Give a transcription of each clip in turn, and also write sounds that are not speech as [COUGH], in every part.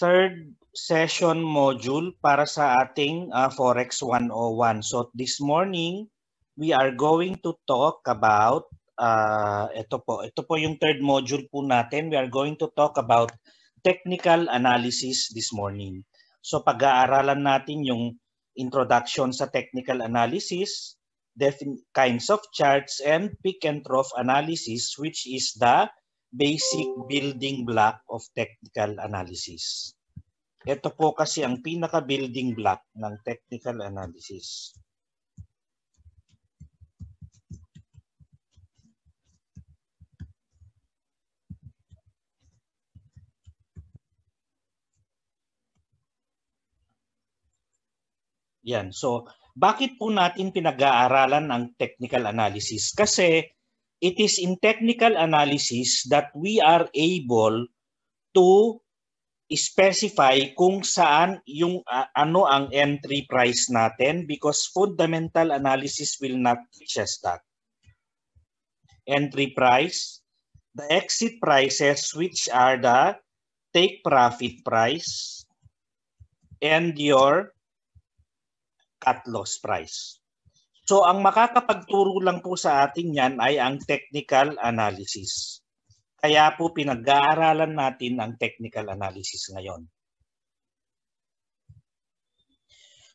third session module para sa ating uh, Forex 101. So this morning, we are going to talk about, uh, ah, ito po, ito po yung third module po natin. We are going to talk about technical analysis this morning. So pag-aaralan natin yung introduction sa technical analysis, kinds of charts, and peak and trough analysis, which is the basic building block of technical analysis. Ito po kasi ang pinaka-building block ng technical analysis. Yan. So, bakit po natin pinag-aaralan ang technical analysis? Kasi it is in technical analysis that we are able to specify kung saan yung uh, ano ang entry price natin because fundamental analysis will not teach that. Entry price, the exit prices which are the take profit price and your cut loss price. So ang makakapagturo lang po sa atin yan ay ang technical analysis. Kaya po pinag-aaralan natin ang technical analysis ngayon.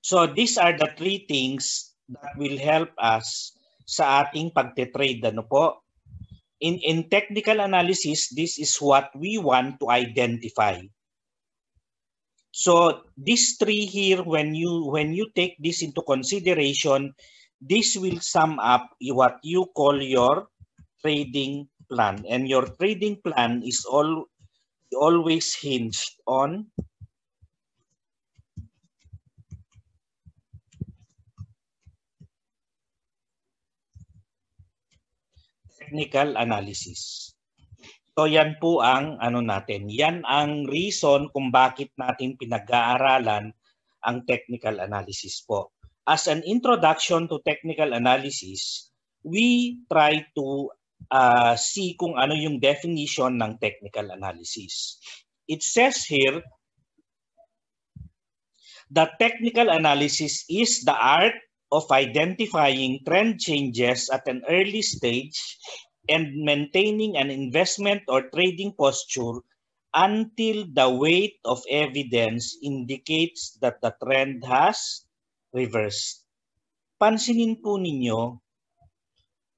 So these are the three things that will help us sa ating pagte-trade ano po. In in technical analysis, this is what we want to identify. So these three here when you when you take this into consideration, This will sum up what you call your trading plan. And your trading plan is all, always hinged on technical analysis. So yan po ang ano natin. Yan ang reason kung bakit natin pinag-aaralan ang technical analysis po as an introduction to technical analysis, we try to uh, see kung ano yung definition ng technical analysis. It says here, the technical analysis is the art of identifying trend changes at an early stage and maintaining an investment or trading posture until the weight of evidence indicates that the trend has reverse. Pansinin po ninyo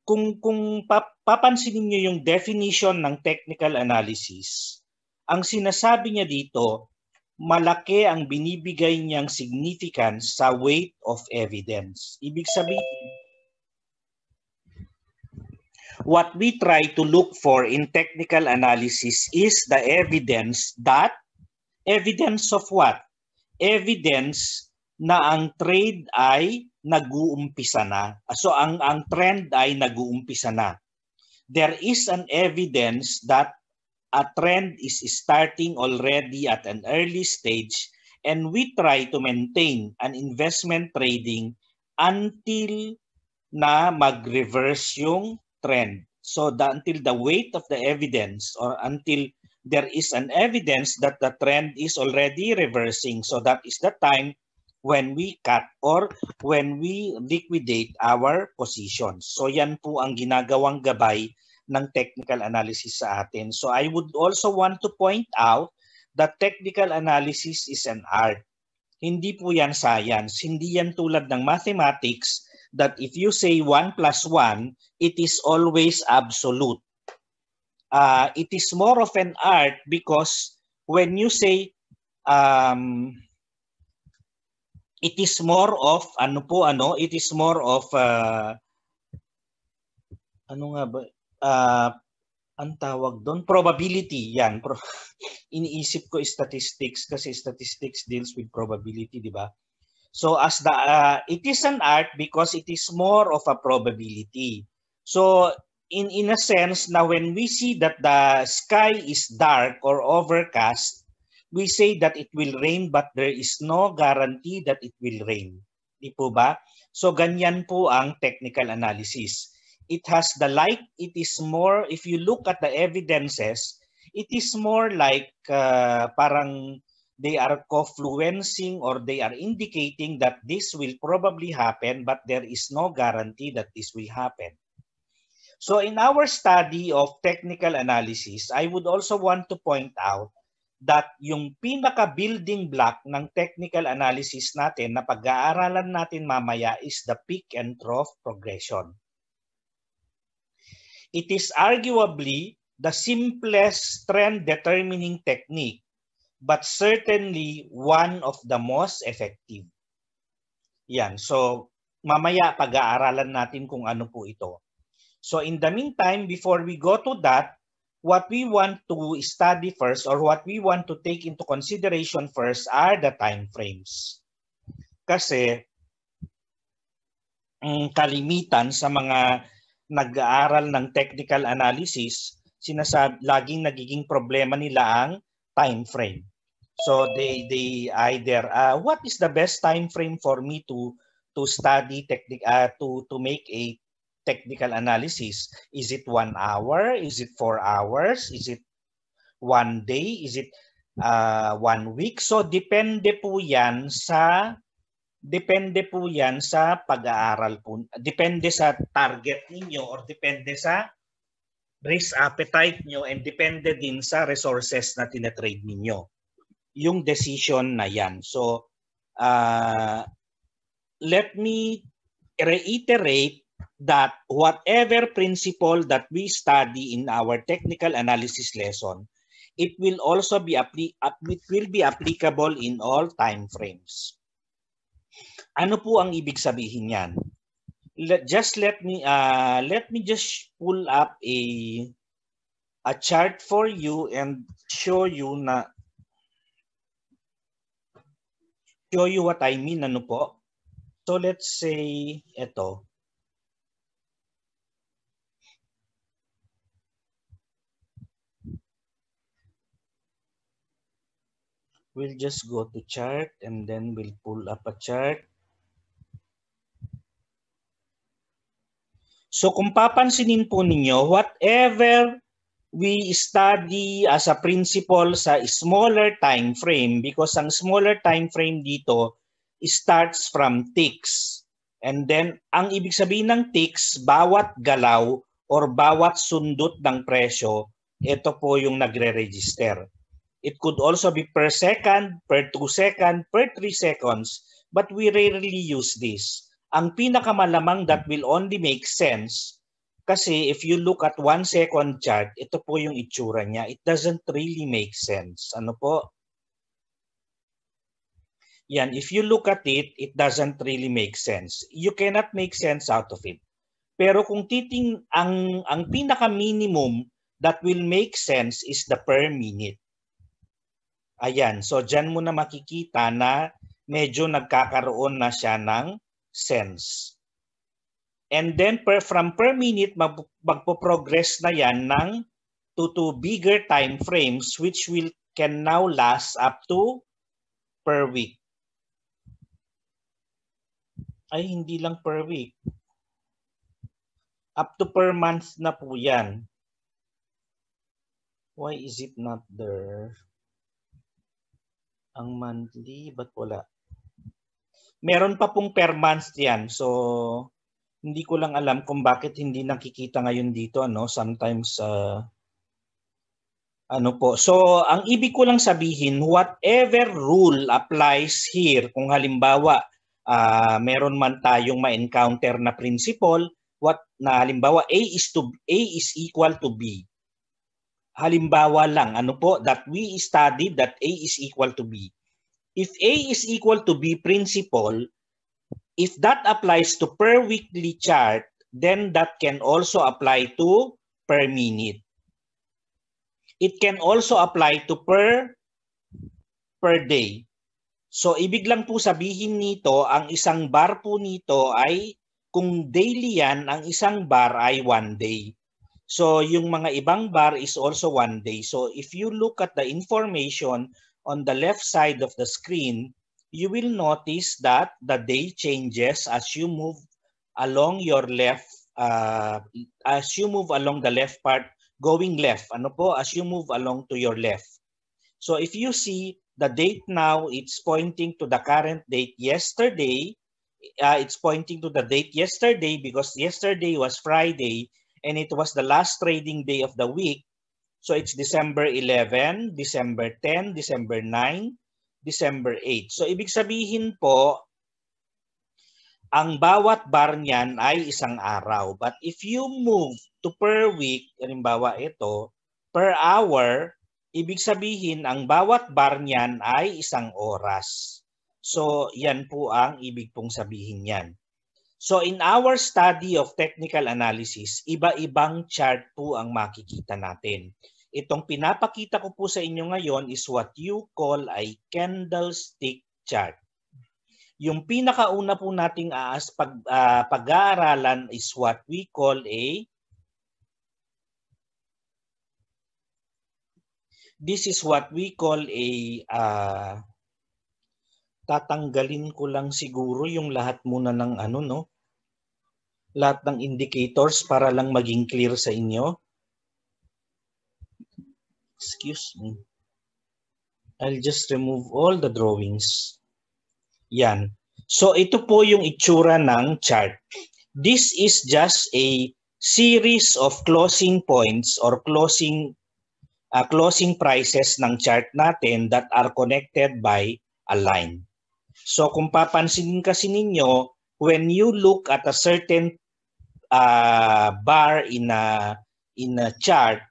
kung kung papansinin niyo yung definition ng technical analysis, ang sinasabi niya dito, malaki ang binibigay niyang significance sa weight of evidence. Ibig sabihin, what we try to look for in technical analysis is the evidence that, evidence of what? Evidence na ang trade ay nag-uumpisa na. So ang ang trend ay nag-uumpisa na. There is an evidence that a trend is starting already at an early stage and we try to maintain an investment trading until na mag-reverse yung trend. So the, until the weight of the evidence or until there is an evidence that the trend is already reversing. So that is the time when we cut or when we liquidate our positions. So yan po ang ginagawang gabay ng technical analysis sa atin. So I would also want to point out that technical analysis is an art. Hindi po yan science. Hindi yan tulad ng mathematics that if you say 1 plus 1, it is always absolute. Uh, it is more of an art because when you say um, it is more of ano po ano it is more of uh, ano nga ba uh, ang tawag doon probability yan Pro- [LAUGHS] iniisip ko statistics kasi statistics deals with probability di ba so as the uh, it is an art because it is more of a probability so in in a sense na when we see that the sky is dark or overcast we say that it will rain but there is no guarantee that it will rain. Di po ba? So ganyan po ang technical analysis. It has the like, it is more, if you look at the evidences, it is more like uh, parang they are confluencing or they are indicating that this will probably happen but there is no guarantee that this will happen. So in our study of technical analysis, I would also want to point out that yung pinaka building block ng technical analysis natin na pag-aaralan natin mamaya is the peak and trough progression. It is arguably the simplest trend determining technique but certainly one of the most effective. Yan. So, mamaya pag-aaralan natin kung ano po ito. So, in the meantime, before we go to that, what we want to study first or what we want to take into consideration first are the time frames. Kasi um, kalimitan sa mga nag-aaral ng technical analysis, sinasab laging nagiging problema nila ang time frame. So they they either uh, what is the best time frame for me to to study technique uh, to to make a technical analysis. Is it one hour? Is it four hours? Is it one day? Is it uh, one week? So, depende po yan sa depende po yan sa pag-aaral po. Depende sa target ninyo or depende sa risk appetite nyo and depende din sa resources na tinetrade ninyo. Yung decision na yan. So, uh, let me reiterate that whatever principle that we study in our technical analysis lesson, it will also be it will be applicable in all time frames. Ano po ang ibig sabihin niyan? Let, just let me uh, let me just pull up a a chart for you and show you na show you what I mean ano po. So let's say ito. we'll just go to chart and then we'll pull up a chart. So kung papansinin po ninyo, whatever we study as a principle sa smaller time frame because ang smaller time frame dito starts from ticks. And then, ang ibig sabihin ng ticks, bawat galaw or bawat sundot ng presyo, ito po yung nagre-register. It could also be per second, per 2 second, per 3 seconds, but we rarely use this. Ang pinakamalamang that will only make sense kasi if you look at 1 second chart, ito po yung itsura niya. It doesn't really make sense. Ano po? Yan, if you look at it, it doesn't really make sense. You cannot make sense out of it. Pero kung titing ang ang pinaka minimum that will make sense is the per minute. Ayan, so dyan mo na makikita na medyo nagkakaroon na siya ng sense. And then per, from per minute, mag, magpo-progress na yan ng to, to bigger time frames which will can now last up to per week. Ay, hindi lang per week. Up to per month na po yan. Why is it not there? ang monthly, but wala. Meron pa pong per month yan. So, hindi ko lang alam kung bakit hindi nakikita ngayon dito. Ano? Sometimes, uh, ano po. So, ang ibig ko lang sabihin, whatever rule applies here, kung halimbawa, uh, meron man tayong ma-encounter na principle, what na halimbawa A is to A is equal to B halimbawa lang, ano po, that we studied that A is equal to B. If A is equal to B principle, if that applies to per weekly chart, then that can also apply to per minute. It can also apply to per per day. So ibig lang po sabihin nito, ang isang bar po nito ay kung daily yan, ang isang bar ay one day. So yung mga ibang bar is also one day. So if you look at the information on the left side of the screen, you will notice that the day changes as you move along your left, uh, as you move along the left part, going left. Ano po? As you move along to your left. So if you see the date now, it's pointing to the current date yesterday. Uh, it's pointing to the date yesterday because yesterday was Friday and it was the last trading day of the week. So it's December 11, December 10, December 9, December 8. So ibig sabihin po, ang bawat bar niyan ay isang araw. But if you move to per week, halimbawa ito, per hour, ibig sabihin ang bawat bar niyan ay isang oras. So yan po ang ibig pong sabihin niyan. So in our study of technical analysis, iba-ibang chart po ang makikita natin. Itong pinapakita ko po sa inyo ngayon is what you call a candlestick chart. Yung pinakauna po nating aas pag, uh, pag-aaralan is what we call a This is what we call a uh, tatanggalin ko lang siguro yung lahat muna ng ano no lahat ng indicators para lang maging clear sa inyo excuse me I'll just remove all the drawings yan so ito po yung itsura ng chart this is just a series of closing points or closing uh, closing prices ng chart natin that are connected by a line So kung papansinin kasi ninyo, when you look at a certain uh, bar in a, in a chart,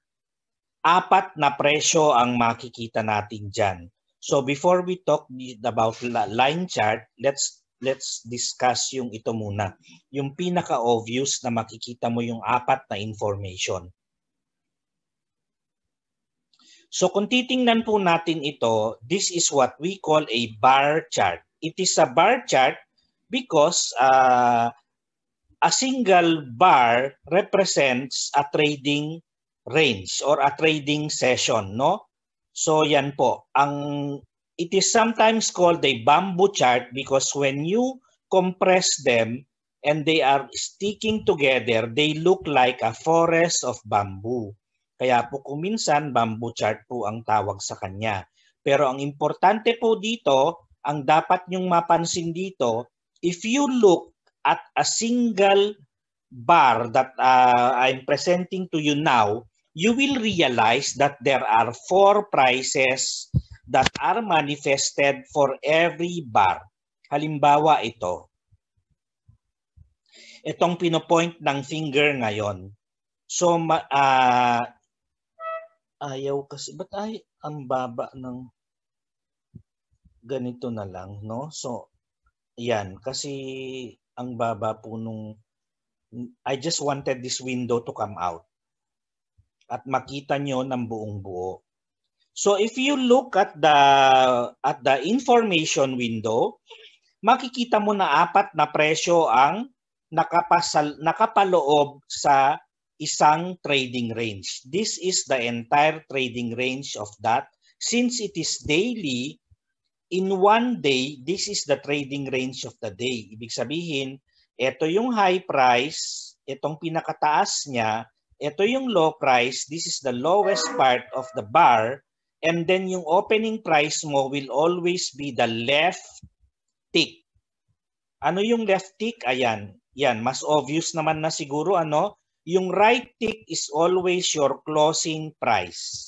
apat na presyo ang makikita natin dyan. So before we talk about line chart, let's let's discuss yung ito muna. Yung pinaka-obvious na makikita mo yung apat na information. So kung titingnan po natin ito, this is what we call a bar chart it is a bar chart because uh, a single bar represents a trading range or a trading session, no? So yan po. Ang it is sometimes called a bamboo chart because when you compress them and they are sticking together, they look like a forest of bamboo. Kaya po kuminsan bamboo chart po ang tawag sa kanya. Pero ang importante po dito ang dapat nyong mapansin dito, if you look at a single bar that uh, I'm presenting to you now, you will realize that there are four prices that are manifested for every bar. Halimbawa ito. Itong pinopoint ng finger ngayon. So, uh, ayaw kasi. Ba't ay ang baba ng ganito na lang, no? So, yan. Kasi ang baba po nung... I just wanted this window to come out. At makita nyo ng buong buo. So if you look at the at the information window, makikita mo na apat na presyo ang nakapasal, nakapaloob sa isang trading range. This is the entire trading range of that. Since it is daily, in one day, this is the trading range of the day. Ibig sabihin, ito yung high price, itong pinakataas niya, ito yung low price, this is the lowest part of the bar, and then yung opening price mo will always be the left tick. Ano yung left tick? Ayan, yan, mas obvious naman na siguro ano, yung right tick is always your closing price.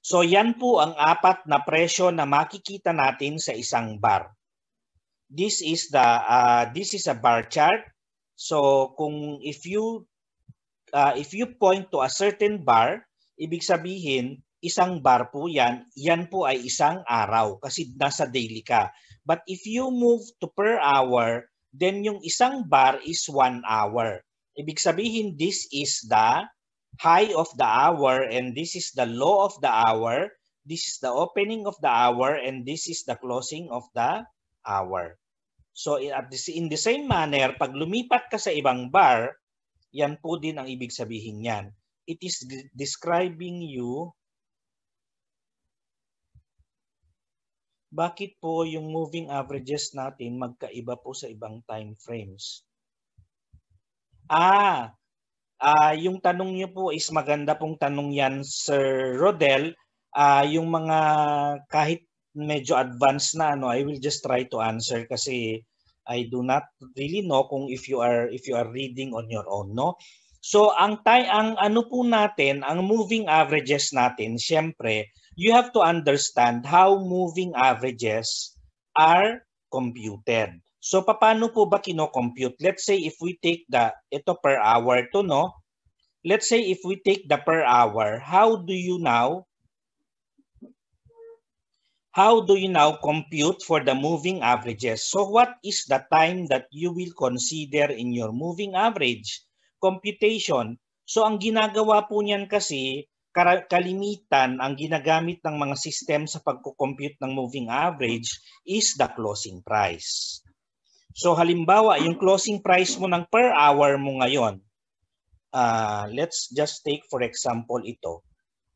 So yan po ang apat na presyo na makikita natin sa isang bar. This is the uh, this is a bar chart. So kung if you uh, if you point to a certain bar, ibig sabihin isang bar po yan, yan po ay isang araw kasi nasa daily ka. But if you move to per hour, then yung isang bar is one hour. Ibig sabihin this is the high of the hour and this is the low of the hour. This is the opening of the hour and this is the closing of the hour. So at in the same manner, pag lumipat ka sa ibang bar, yan po din ang ibig sabihin niyan. It is describing you bakit po yung moving averages natin magkaiba po sa ibang time frames. Ah, Uh, yung tanong niyo po is maganda pong tanong yan, Sir Rodel. Uh, yung mga kahit medyo advanced na ano, I will just try to answer kasi I do not really know kung if you are if you are reading on your own, no? So ang tay ang ano po natin, ang moving averages natin, syempre, you have to understand how moving averages are computed. So paano po ba kino-compute? Let's say if we take the ito per hour to no. Let's say if we take the per hour, how do you now How do you now compute for the moving averages? So what is the time that you will consider in your moving average computation? So ang ginagawa po niyan kasi kalimitan ang ginagamit ng mga system sa pagko-compute ng moving average is the closing price. So halimbawa, yung closing price mo ng per hour mo ngayon, uh, let's just take for example ito.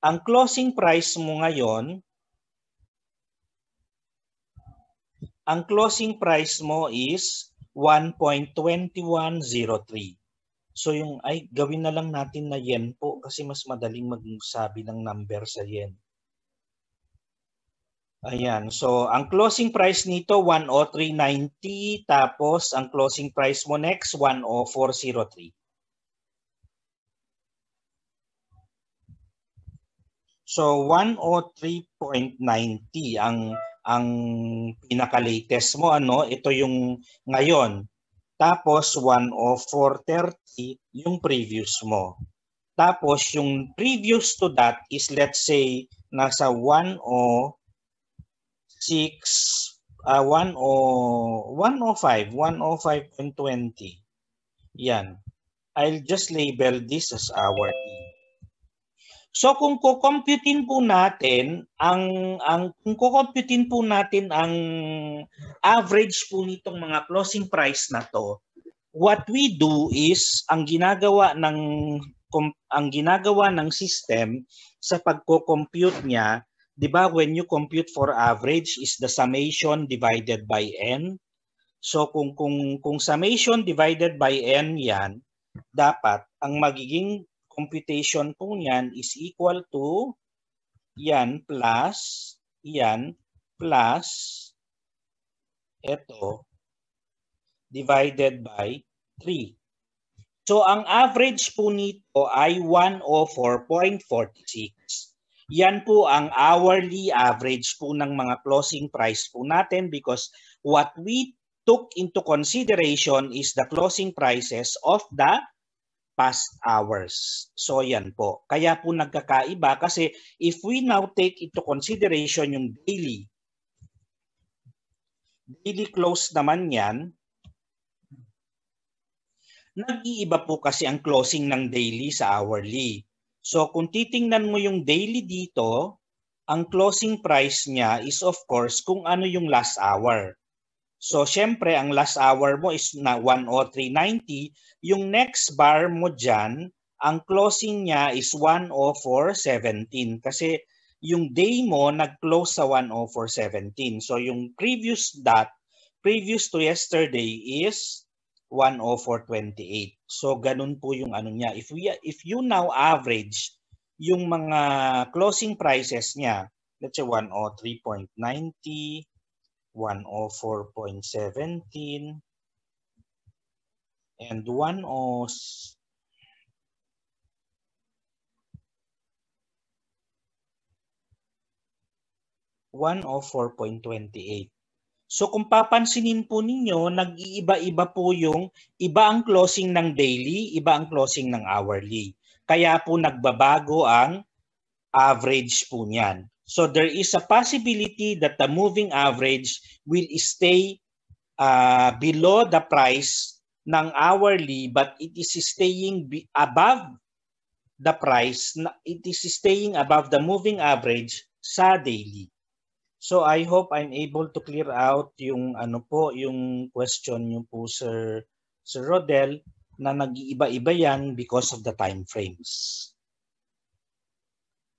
Ang closing price mo ngayon, ang closing price mo is 1.2103. So yung ay gawin na lang natin na yen po kasi mas madaling magsabi ng number sa yen. Ayan. So, ang closing price nito, 103.90. Tapos, ang closing price mo next, 104.03. So, 103.90 ang ang pinaka-latest mo ano, ito yung ngayon. Tapos 104.30 yung previous mo. Tapos yung previous to that is let's say nasa 10 6 uh, 1 o 105, 105.20. Yan. I'll just label this as our E. So kung kukomputin po natin ang ang kung kukomputin po natin ang average po nitong mga closing price na to, what we do is ang ginagawa ng ang ginagawa ng system sa pagko-compute niya di ba when you compute for average is the summation divided by n. So kung kung kung summation divided by n 'yan, dapat ang magiging computation po niyan is equal to yan plus yan plus ito divided by 3. So ang average po nito ay 104.46. Yan po ang hourly average po ng mga closing price po natin because what we took into consideration is the closing prices of the past hours. So yan po. Kaya po nagkakaiba kasi if we now take into consideration yung daily, daily close naman yan, nag-iiba po kasi ang closing ng daily sa hourly. So kung titingnan mo yung daily dito, ang closing price niya is of course kung ano yung last hour. So syempre ang last hour mo is na 103.90, yung next bar mo diyan, ang closing niya is 104.17 kasi yung day mo nag-close sa 104.17. So yung previous dot previous to yesterday is 104.28. So ganun po yung ano niya. If we if you now average yung mga closing prices niya, let's say 103.90, 104.17 and 10 104.28. So kung papansinin po ninyo, nag-iiba-iba po yung iba ang closing ng daily, iba ang closing ng hourly. Kaya po nagbabago ang average po niyan. So there is a possibility that the moving average will stay uh, below the price ng hourly but it is staying above the price, it is staying above the moving average sa daily. So I hope I'm able to clear out yung ano po, yung question niyo po Sir Sir Rodel na nag-iiba-iba yan because of the time frames.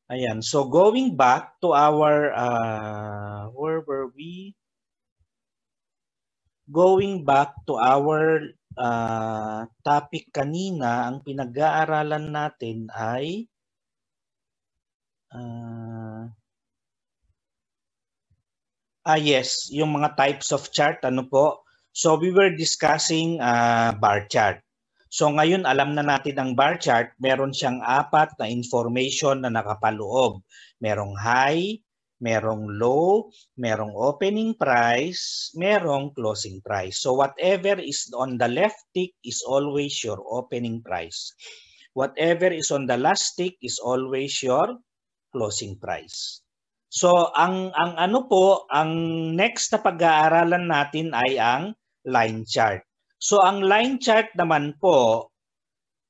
Ayan. So going back to our uh, where were we? Going back to our uh, topic kanina, ang pinag-aaralan natin ay uh, Ah, yes, yung mga types of chart, ano po. So we were discussing uh, bar chart. So ngayon alam na natin ang bar chart, meron siyang apat na information na nakapaloob. Merong high, merong low, merong opening price, merong closing price. So whatever is on the left tick is always your opening price. Whatever is on the last tick is always your closing price. So ang ang ano po, ang next na pag-aaralan natin ay ang line chart. So ang line chart naman po,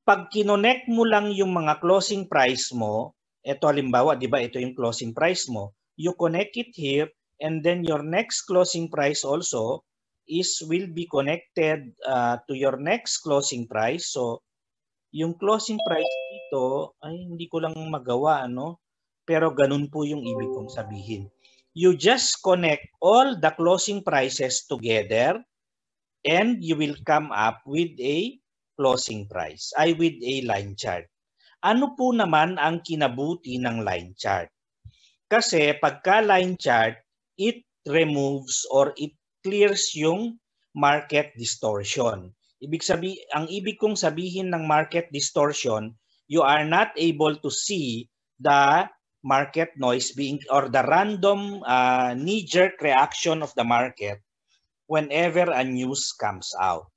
pag kinonek mo lang yung mga closing price mo, ito halimbawa, di ba ito yung closing price mo, you connect it here and then your next closing price also is will be connected uh, to your next closing price. So yung closing price dito, ay hindi ko lang magawa ano, pero ganun po yung ibig kong sabihin. You just connect all the closing prices together and you will come up with a closing price ay with a line chart. Ano po naman ang kinabuti ng line chart? Kasi pagka line chart, it removes or it clears yung market distortion. Ibig sabi ang ibig kong sabihin ng market distortion, you are not able to see the market noise being or the random uh, knee-jerk reaction of the market whenever a news comes out.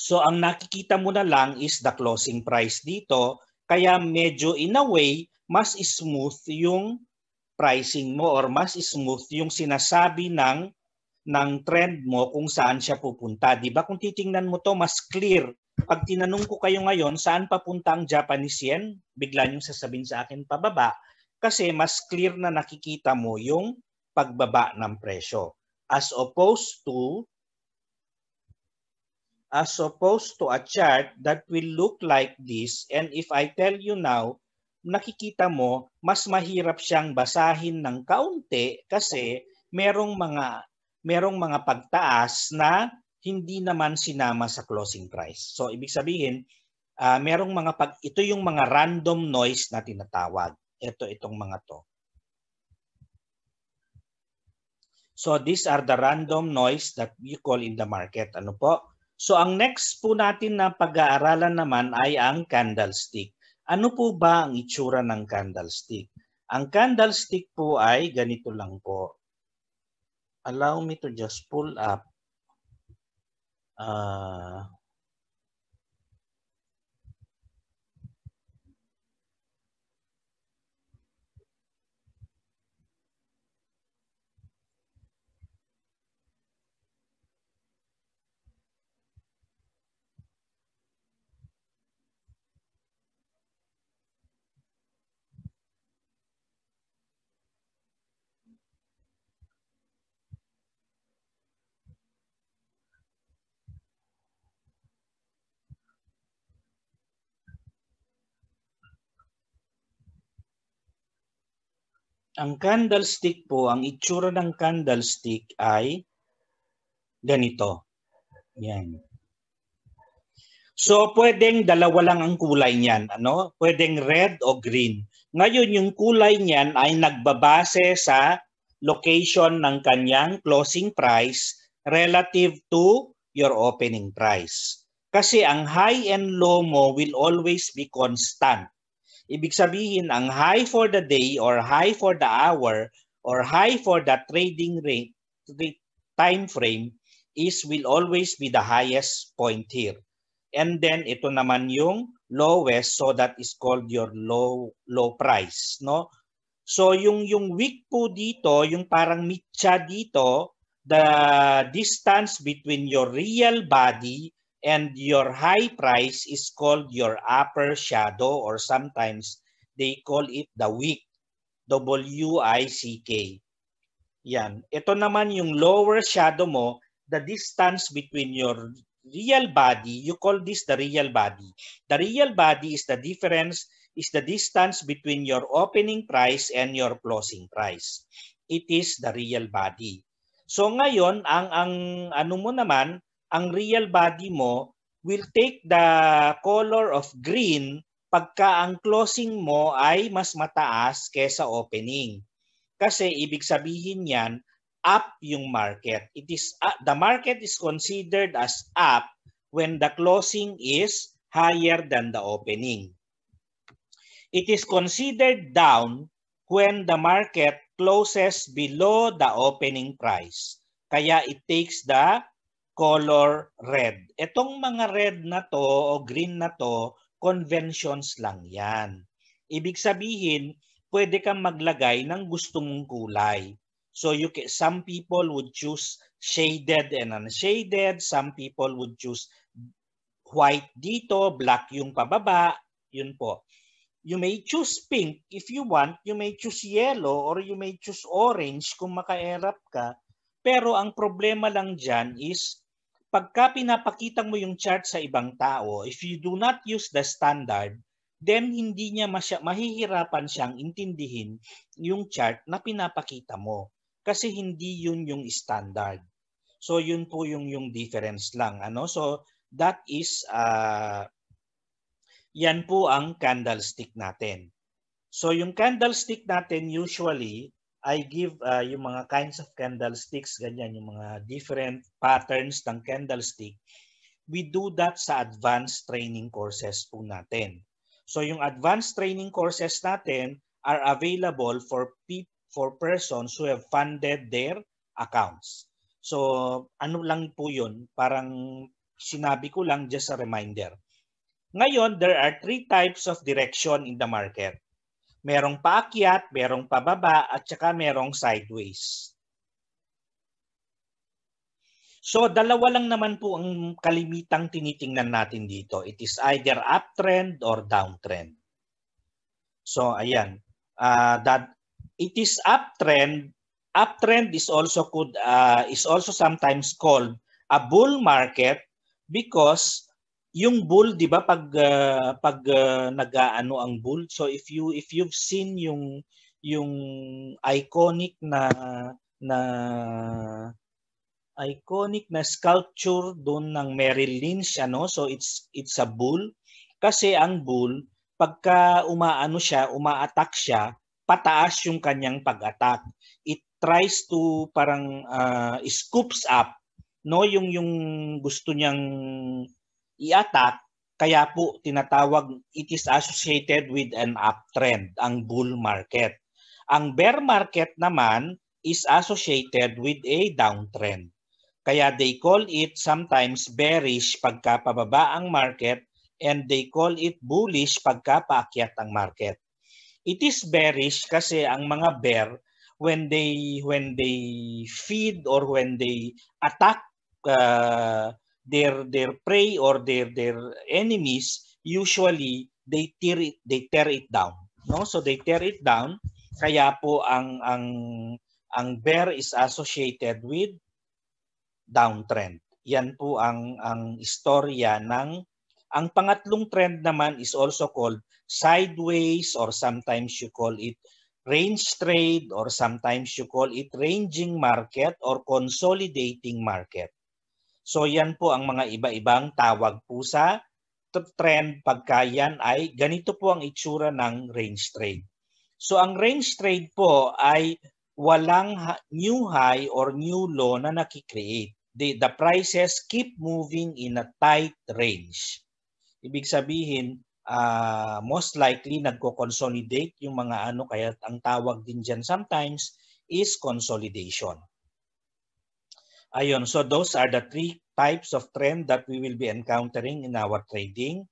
So ang nakikita mo na lang is the closing price dito kaya medyo in a way mas smooth yung pricing mo or mas smooth yung sinasabi ng ng trend mo kung saan siya pupunta. 'Di ba? Kung titingnan mo to, mas clear pag tinanong ko kayo ngayon, saan papunta ang Japanese yen? Bigla niyong sasabihin sa akin, pababa. Kasi mas clear na nakikita mo yung pagbaba ng presyo. As opposed to as opposed to a chart that will look like this. And if I tell you now, nakikita mo, mas mahirap siyang basahin ng kaunti kasi merong mga merong mga pagtaas na hindi naman sinama sa closing price. So ibig sabihin, uh, merong mga pag ito yung mga random noise na tinatawag. Ito itong mga to. So these are the random noise that we call in the market. Ano po? So ang next po natin na pag-aaralan naman ay ang candlestick. Ano po ba ang itsura ng candlestick? Ang candlestick po ay ganito lang po. Allow me to just pull up 呃。Ang candlestick po, ang itsura ng candlestick ay ganito. Yan. So pwedeng dalawa lang ang kulay niyan, ano? Pwedeng red o green. Ngayon yung kulay niyan ay nagbabase sa location ng kanyang closing price relative to your opening price. Kasi ang high and low mo will always be constant. Ibig sabihin, ang high for the day or high for the hour or high for the trading rate time frame is will always be the highest point here. And then ito naman yung lowest so that is called your low low price, no? So yung yung weak po dito, yung parang mitya dito, the distance between your real body And your high price is called your upper shadow or sometimes they call it the wick. W-I-C-K. Yan. Ito naman yung lower shadow mo, the distance between your real body, you call this the real body. The real body is the difference, is the distance between your opening price and your closing price. It is the real body. So ngayon, ang, ang ano mo naman, ang real body mo will take the color of green pagka ang closing mo ay mas mataas kesa opening. Kasi ibig sabihin yan, up yung market. It is uh, the market is considered as up when the closing is higher than the opening. It is considered down when the market closes below the opening price. Kaya it takes the color red. Itong mga red na to o green na to, conventions lang yan. Ibig sabihin, pwede kang maglagay ng gusto mong kulay. So you can, some people would choose shaded and unshaded. Some people would choose white dito, black yung pababa. Yun po. You may choose pink if you want. You may choose yellow or you may choose orange kung makaerap ka. Pero ang problema lang dyan is pagka pinapakita mo yung chart sa ibang tao, if you do not use the standard, then hindi niya masya, mahihirapan siyang intindihin yung chart na pinapakita mo kasi hindi yun yung standard. So yun po yung yung difference lang ano. So that is uh, yan po ang candlestick natin. So yung candlestick natin usually I give uh, yung mga kinds of candlesticks, ganyan, yung mga different patterns ng candlestick. We do that sa advanced training courses po natin. So yung advanced training courses natin are available for for persons who have funded their accounts. So ano lang po yun? Parang sinabi ko lang just a reminder. Ngayon, there are three types of direction in the market merong paakyat, merong pababa, at saka merong sideways. So dalawa lang naman po ang kalimitang tinitingnan natin dito. It is either uptrend or downtrend. So ayan, uh, that it is uptrend. Uptrend is also could uh, is also sometimes called a bull market because yung bull 'di ba pag uh, pag uh, nagaano ang bull so if you if you've seen yung yung iconic na na iconic na sculpture doon ng Merrill Lynch ano so it's it's a bull kasi ang bull pagka umaano siya umaatak siya pataas yung kanyang pag-attack it tries to parang uh, scoops up no yung yung gusto niyang i-attack, kaya po tinatawag it is associated with an uptrend, ang bull market. Ang bear market naman is associated with a downtrend. Kaya they call it sometimes bearish pagka pababa ang market and they call it bullish pagka paakyat ang market. It is bearish kasi ang mga bear when they when they feed or when they attack uh, their their prey or their their enemies usually they tear it they tear it down no so they tear it down kaya po ang ang ang bear is associated with downtrend yan po ang ang istorya ng ang pangatlong trend naman is also called sideways or sometimes you call it range trade or sometimes you call it ranging market or consolidating market So yan po ang mga iba-ibang tawag po sa trend pagka yan ay ganito po ang itsura ng range trade. So ang range trade po ay walang new high or new low na nakikreate. The, the prices keep moving in a tight range. Ibig sabihin, uh, most likely nagko-consolidate yung mga ano kaya ang tawag din dyan sometimes is consolidation. Ayun, so those are the three types of trend that we will be encountering in our trading.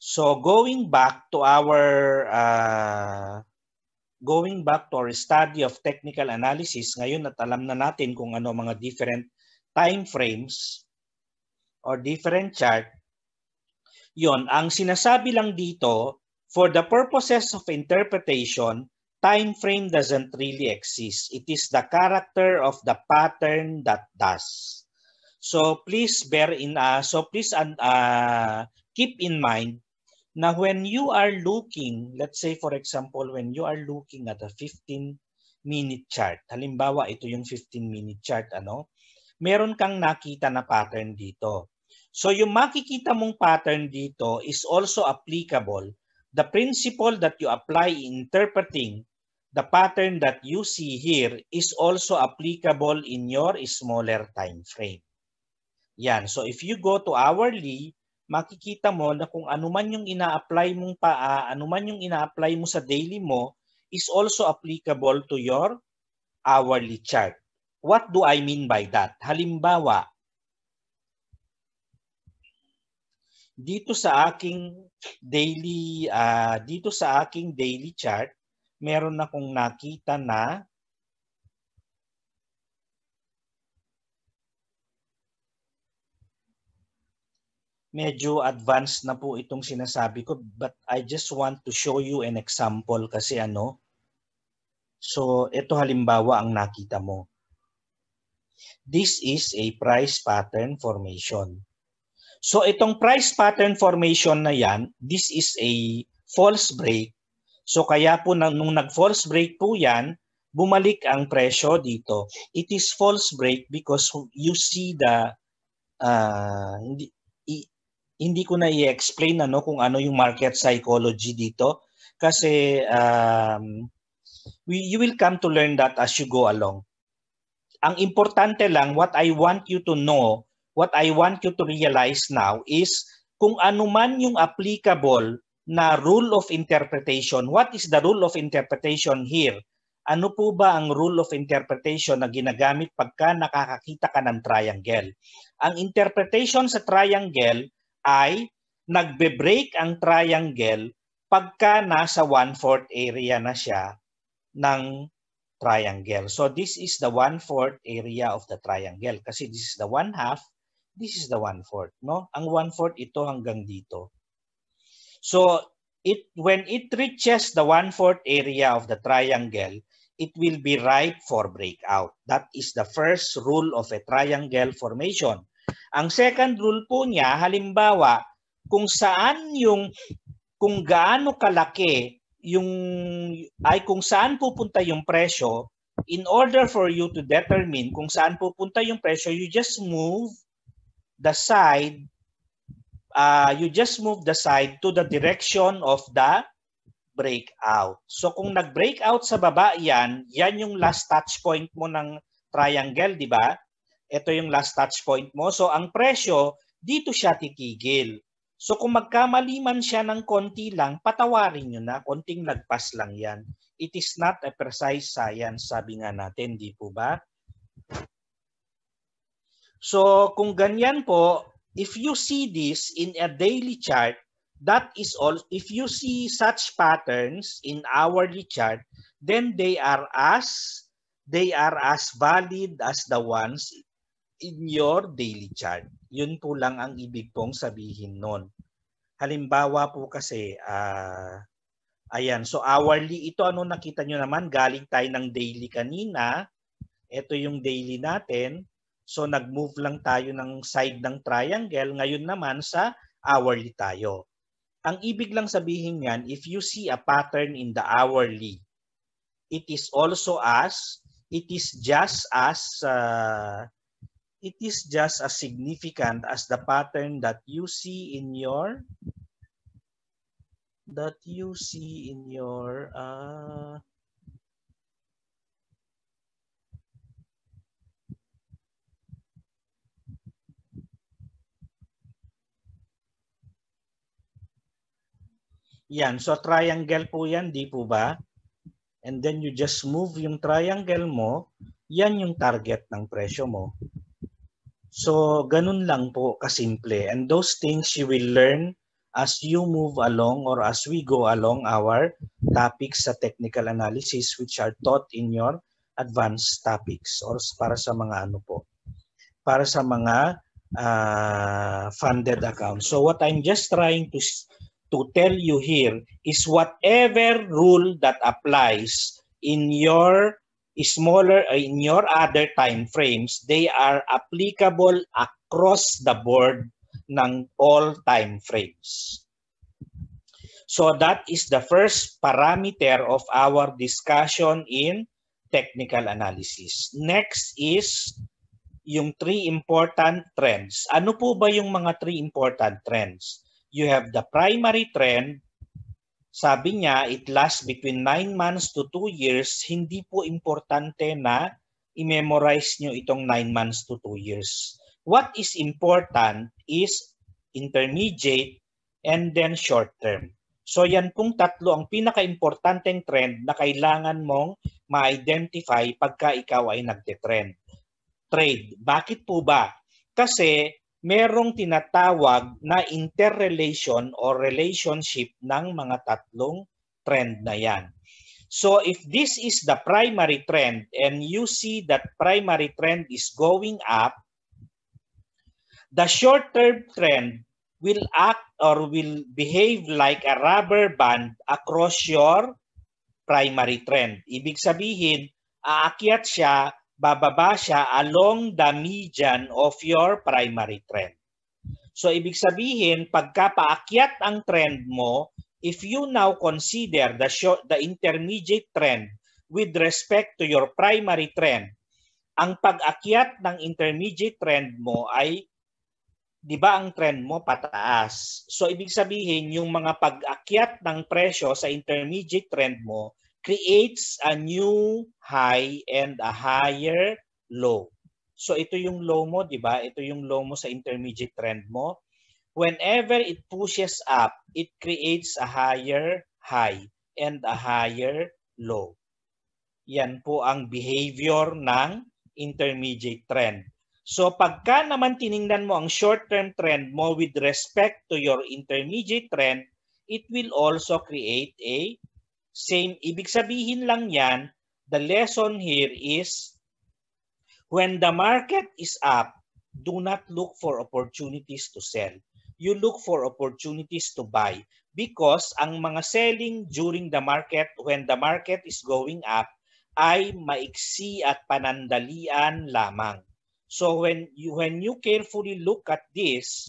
So going back to our uh, going back to our study of technical analysis, ngayon at alam na natin kung ano mga different time frames or different chart, yon ang sinasabi lang dito, for the purposes of interpretation, time frame doesn't really exist. It is the character of the pattern that does. So please bear in uh, so please uh, keep in mind na when you are looking, let's say for example, when you are looking at a 15 minute chart, halimbawa ito yung 15 minute chart, ano? meron kang nakita na pattern dito. So yung makikita mong pattern dito is also applicable the principle that you apply in interpreting the pattern that you see here is also applicable in your smaller time frame. Yan. So if you go to hourly, makikita mo na kung ano man yung ina-apply mong paa, anuman man yung ina-apply mo sa daily mo, is also applicable to your hourly chart. What do I mean by that? Halimbawa, dito sa aking daily uh, dito sa aking daily chart meron akong nakita na medyo advanced na po itong sinasabi ko but I just want to show you an example kasi ano. So ito halimbawa ang nakita mo. This is a price pattern formation. So itong price pattern formation na yan, this is a false break So kaya po nung nag-false break po yan, bumalik ang presyo dito. It is false break because you see the uh, hindi i, hindi ko na i-explain ano kung ano yung market psychology dito kasi um, we, you will come to learn that as you go along. Ang importante lang what I want you to know, what I want you to realize now is kung ano man yung applicable na rule of interpretation. What is the rule of interpretation here? Ano po ba ang rule of interpretation na ginagamit pagka nakakakita ka ng triangle? Ang interpretation sa triangle ay nagbe-break ang triangle pagka nasa one-fourth area na siya ng triangle. So this is the one-fourth area of the triangle kasi this is the one-half, this is the one-fourth. No? Ang one-fourth ito hanggang dito. So it when it reaches the one-fourth area of the triangle, it will be ripe for breakout. That is the first rule of a triangle formation. Ang second rule po niya, halimbawa, kung saan yung kung gaano kalaki yung ay kung saan pupunta yung presyo, in order for you to determine kung saan pupunta yung presyo, you just move the side uh, you just move the side to the direction of the breakout. So kung nag-breakout sa baba yan, yan yung last touch point mo ng triangle, di ba? Ito yung last touch point mo. So ang presyo, dito siya titigil. So kung magkamali man siya ng konti lang, patawarin nyo na, konting lagpas lang yan. It is not a precise science, sabi nga natin, di po ba? So kung ganyan po, if you see this in a daily chart, that is all. If you see such patterns in hourly chart, then they are as they are as valid as the ones in your daily chart. Yun po lang ang ibig kong sabihin nun. Halimbawa po kasi, uh, ayan, so hourly, ito ano nakita nyo naman, galing tayo ng daily kanina. Ito yung daily natin. So nag-move lang tayo ng side ng triangle. Ngayon naman sa hourly tayo. Ang ibig lang sabihin niyan, if you see a pattern in the hourly, it is also as, it is just as, uh, it is just as significant as the pattern that you see in your, that you see in your, uh, Yan. So triangle po yan, di po ba? And then you just move yung triangle mo. Yan yung target ng presyo mo. So ganun lang po kasimple. And those things you will learn as you move along or as we go along our topics sa technical analysis which are taught in your advanced topics or para sa mga ano po para sa mga uh, funded accounts. So what I'm just trying to to tell you here is whatever rule that applies in your smaller uh, in your other time frames they are applicable across the board ng all time frames so that is the first parameter of our discussion in technical analysis next is yung three important trends ano po ba yung mga three important trends you have the primary trend. Sabi niya, it lasts between 9 months to 2 years. Hindi po importante na i-memorize nyo itong 9 months to 2 years. What is important is intermediate and then short term. So yan pong tatlo ang pinaka-importanteng trend na kailangan mong ma-identify pagka ikaw ay nagte-trend. Trade. Bakit po ba? Kasi merong tinatawag na interrelation or relationship ng mga tatlong trend na yan. So if this is the primary trend and you see that primary trend is going up, the short-term trend will act or will behave like a rubber band across your primary trend. Ibig sabihin, aakyat siya bababa siya along the median of your primary trend. So ibig sabihin, pagka paakyat ang trend mo, if you now consider the short, the intermediate trend with respect to your primary trend, ang pag-akyat ng intermediate trend mo ay 'di ba ang trend mo pataas. So ibig sabihin yung mga pag-akyat ng presyo sa intermediate trend mo creates a new high and a higher low. So ito yung low mo, di ba? Ito yung low mo sa intermediate trend mo. Whenever it pushes up, it creates a higher high and a higher low. Yan po ang behavior ng intermediate trend. So pagka naman tiningnan mo ang short-term trend mo with respect to your intermediate trend, it will also create a Same, ibig sabihin lang yan, the lesson here is when the market is up, do not look for opportunities to sell. You look for opportunities to buy because ang mga selling during the market, when the market is going up, ay maiksi at panandalian lamang. So when you, when you carefully look at this,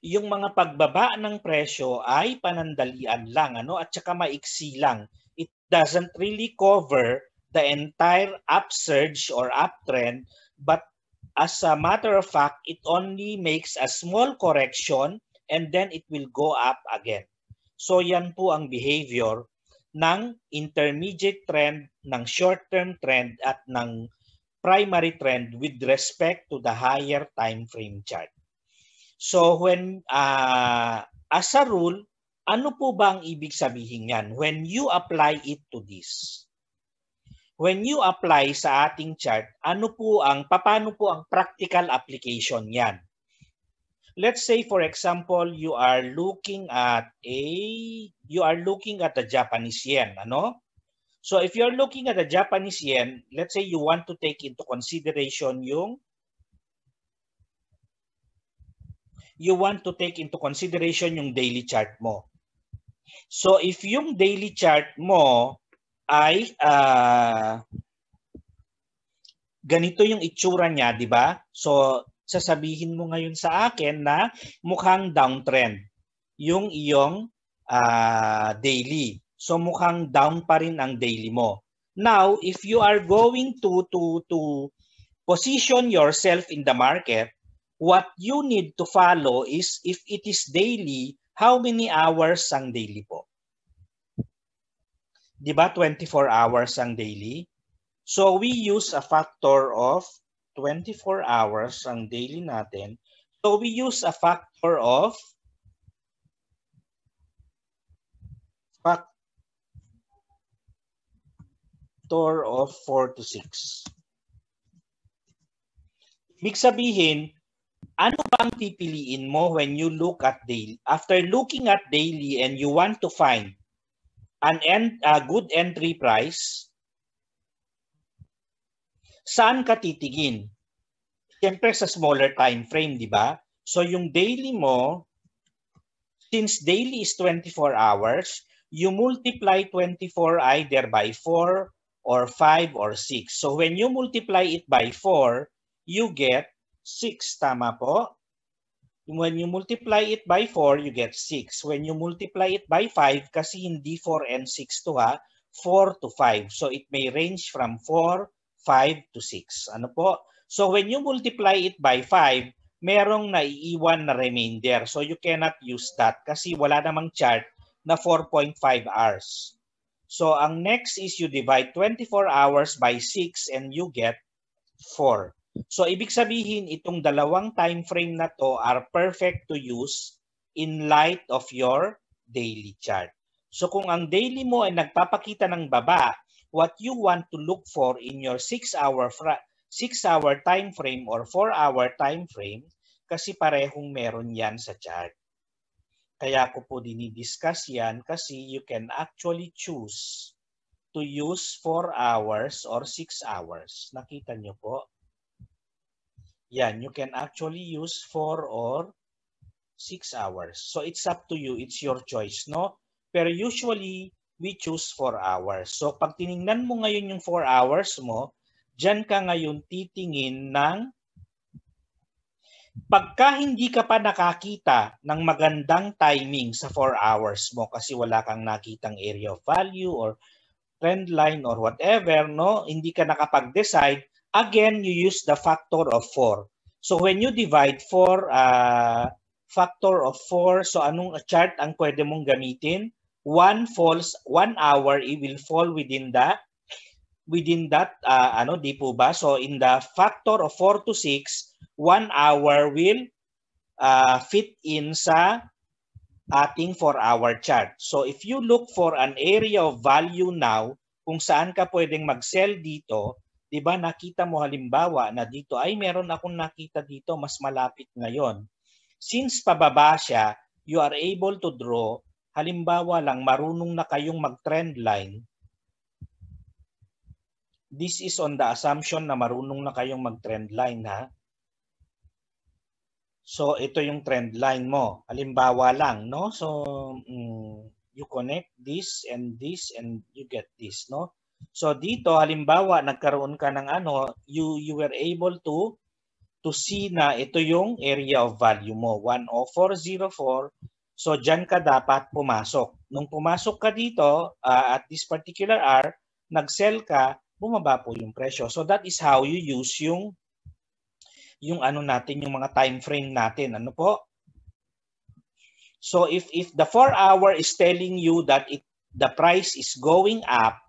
yung mga pagbaba ng presyo ay panandalian lang ano at saka maiksi lang. It doesn't really cover the entire upsurge or uptrend but as a matter of fact, it only makes a small correction and then it will go up again. So yan po ang behavior ng intermediate trend, ng short-term trend at ng primary trend with respect to the higher time frame chart. So when uh, as a rule, ano po ba ang ibig sabihin niyan? When you apply it to this, when you apply sa ating chart, ano po ang, paano po ang practical application niyan? Let's say for example, you are looking at a, you are looking at the Japanese yen, ano? So if you are looking at the Japanese yen, let's say you want to take into consideration yung you want to take into consideration yung daily chart mo. So if yung daily chart mo ay uh, ganito yung itsura niya, di ba? So sasabihin mo ngayon sa akin na mukhang downtrend yung iyong uh, daily. So mukhang down pa rin ang daily mo. Now, if you are going to to to position yourself in the market, what you need to follow is if it is daily, how many hours ang daily po? Di ba 24 hours ang daily? So we use a factor of 24 hours ang daily natin. So we use a factor of factor of 4 to 6. Ibig sabihin, ano bang pipiliin mo when you look at daily? After looking at daily and you want to find an end, a good entry price, saan ka titigin? Siyempre sa smaller time frame, di ba? So yung daily mo, since daily is 24 hours, you multiply 24 either by 4 or 5 or 6. So when you multiply it by 4, you get 6. Tama po? When you multiply it by 4, you get 6. When you multiply it by 5, kasi hindi 4 and 6 to ha, 4 to 5. So it may range from 4, 5 to 6. Ano po? So when you multiply it by 5, merong naiiwan na remainder. So you cannot use that kasi wala namang chart na 4.5 hours. So ang next is you divide 24 hours by 6 and you get 4. So ibig sabihin itong dalawang time frame na to are perfect to use in light of your daily chart. So kung ang daily mo ay nagpapakita ng baba, what you want to look for in your 6 hour 6 hour time frame or 4 hour time frame kasi parehong meron yan sa chart. Kaya ko po dinidiscuss yan kasi you can actually choose to use 4 hours or 6 hours. Nakita nyo po? Yan, you can actually use 4 or 6 hours. So it's up to you, it's your choice, no? Pero usually, we choose 4 hours. So pag tiningnan mo ngayon yung 4 hours mo, dyan ka ngayon titingin ng pagka hindi ka pa nakakita ng magandang timing sa 4 hours mo kasi wala kang nakitang area of value or trend line or whatever, no? Hindi ka nakapag-decide, Again, you use the factor of 4. So when you divide 4, uh, ah, factor of 4, so anong chart ang pwede mong gamitin? 1 falls, 1 hour, it will fall within that within that, uh, ano, di po ba? So in the factor of 4 to 6, 1 hour will uh, fit in sa ating 4-hour chart. So if you look for an area of value now, kung saan ka pwedeng mag-sell dito, 'di ba? Nakita mo halimbawa na dito ay meron akong nakita dito mas malapit ngayon. Since pababa siya, you are able to draw halimbawa lang marunong na kayong mag-trend line. This is on the assumption na marunong na kayong mag-trend line ha. So ito yung trend line mo. Halimbawa lang, no? So mm, you connect this and this and you get this, no? So dito halimbawa nagkaroon ka ng ano, you you were able to to see na ito yung area of value mo, 10404. So diyan ka dapat pumasok. Nung pumasok ka dito uh, at this particular hour, nag-sell ka, bumaba po yung presyo. So that is how you use yung yung ano natin, yung mga time frame natin. Ano po? So if if the 4 hour is telling you that it the price is going up,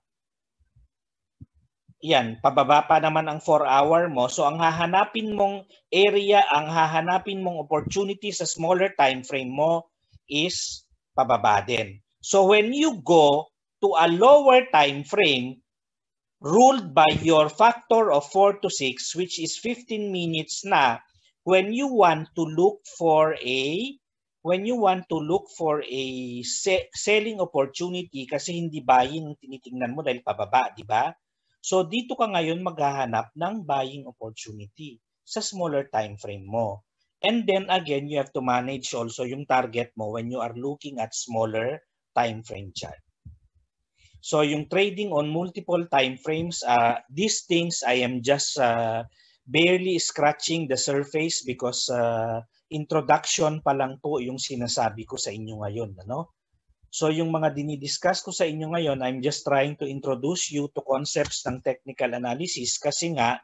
yan, pababa pa naman ang 4-hour mo. So ang hahanapin mong area, ang hahanapin mong opportunity sa smaller time frame mo is pababa din. So when you go to a lower time frame, ruled by your factor of 4 to 6, which is 15 minutes na, when you want to look for a when you want to look for a se- selling opportunity kasi hindi buying tinitingnan mo dahil pababa, di ba? So dito ka ngayon maghahanap ng buying opportunity sa smaller time frame mo. And then again, you have to manage also yung target mo when you are looking at smaller time frame chart. So yung trading on multiple time frames, uh, ah, these things I am just uh, barely scratching the surface because uh, introduction pa lang po yung sinasabi ko sa inyo ngayon. Ano? So yung mga dinidiscuss ko sa inyo ngayon, I'm just trying to introduce you to concepts ng technical analysis kasi nga,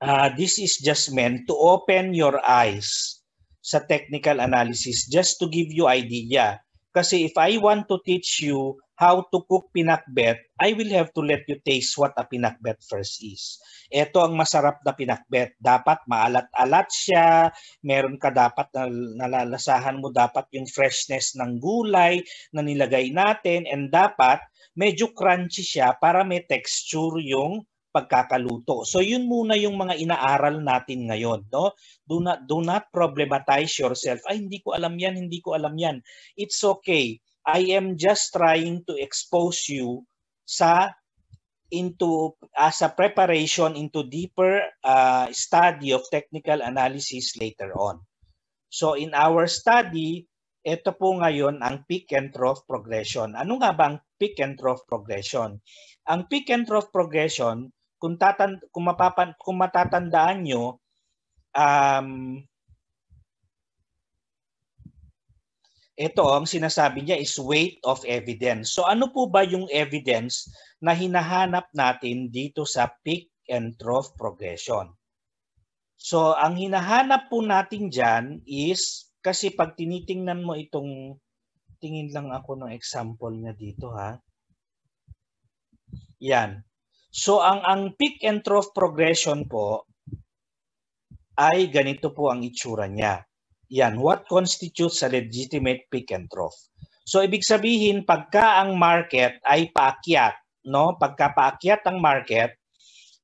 uh, this is just meant to open your eyes sa technical analysis just to give you idea. Kasi if I want to teach you how to cook pinakbet, I will have to let you taste what a pinakbet first is. Ito ang masarap na pinakbet. Dapat maalat-alat siya, meron ka dapat na nalalasahan mo dapat yung freshness ng gulay na nilagay natin and dapat medyo crunchy siya para may texture yung pagkakaluto. So yun muna yung mga inaaral natin ngayon, no? Do not do not problematize yourself. Ay hindi ko alam 'yan, hindi ko alam 'yan. It's okay I am just trying to expose you sa into as ah, a preparation into deeper uh, study of technical analysis later on. So in our study, ito po ngayon ang peak and trough progression. Ano nga bang peak and trough progression? Ang peak and trough progression, kung, tatan kung, mapapan kung matatandaan nyo, um, Ito ang sinasabi niya is weight of evidence. So ano po ba yung evidence na hinahanap natin dito sa peak and trough progression? So ang hinahanap po natin dyan is kasi pag tinitingnan mo itong tingin lang ako ng example niya dito ha. Yan. So ang ang peak and trough progression po ay ganito po ang itsura niya. Yan, what constitutes a legitimate peak and trough? So ibig sabihin pagka ang market ay paakyat, no? Pagka paakyat ang market,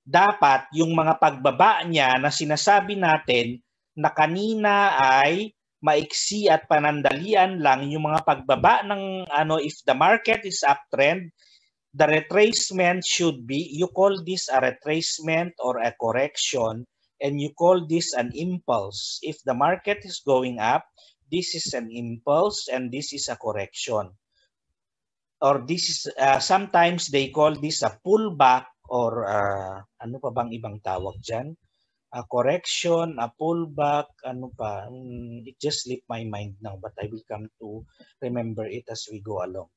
dapat yung mga pagbaba niya na sinasabi natin na kanina ay maiksi at panandalian lang yung mga pagbaba ng ano if the market is uptrend the retracement should be you call this a retracement or a correction and you call this an impulse. If the market is going up, this is an impulse and this is a correction. Or this is, uh, sometimes they call this a pullback or uh, ano pa bang ibang tawag dyan? A correction, a pullback, ano pa? Mm, it just slipped my mind now but I will come to remember it as we go along.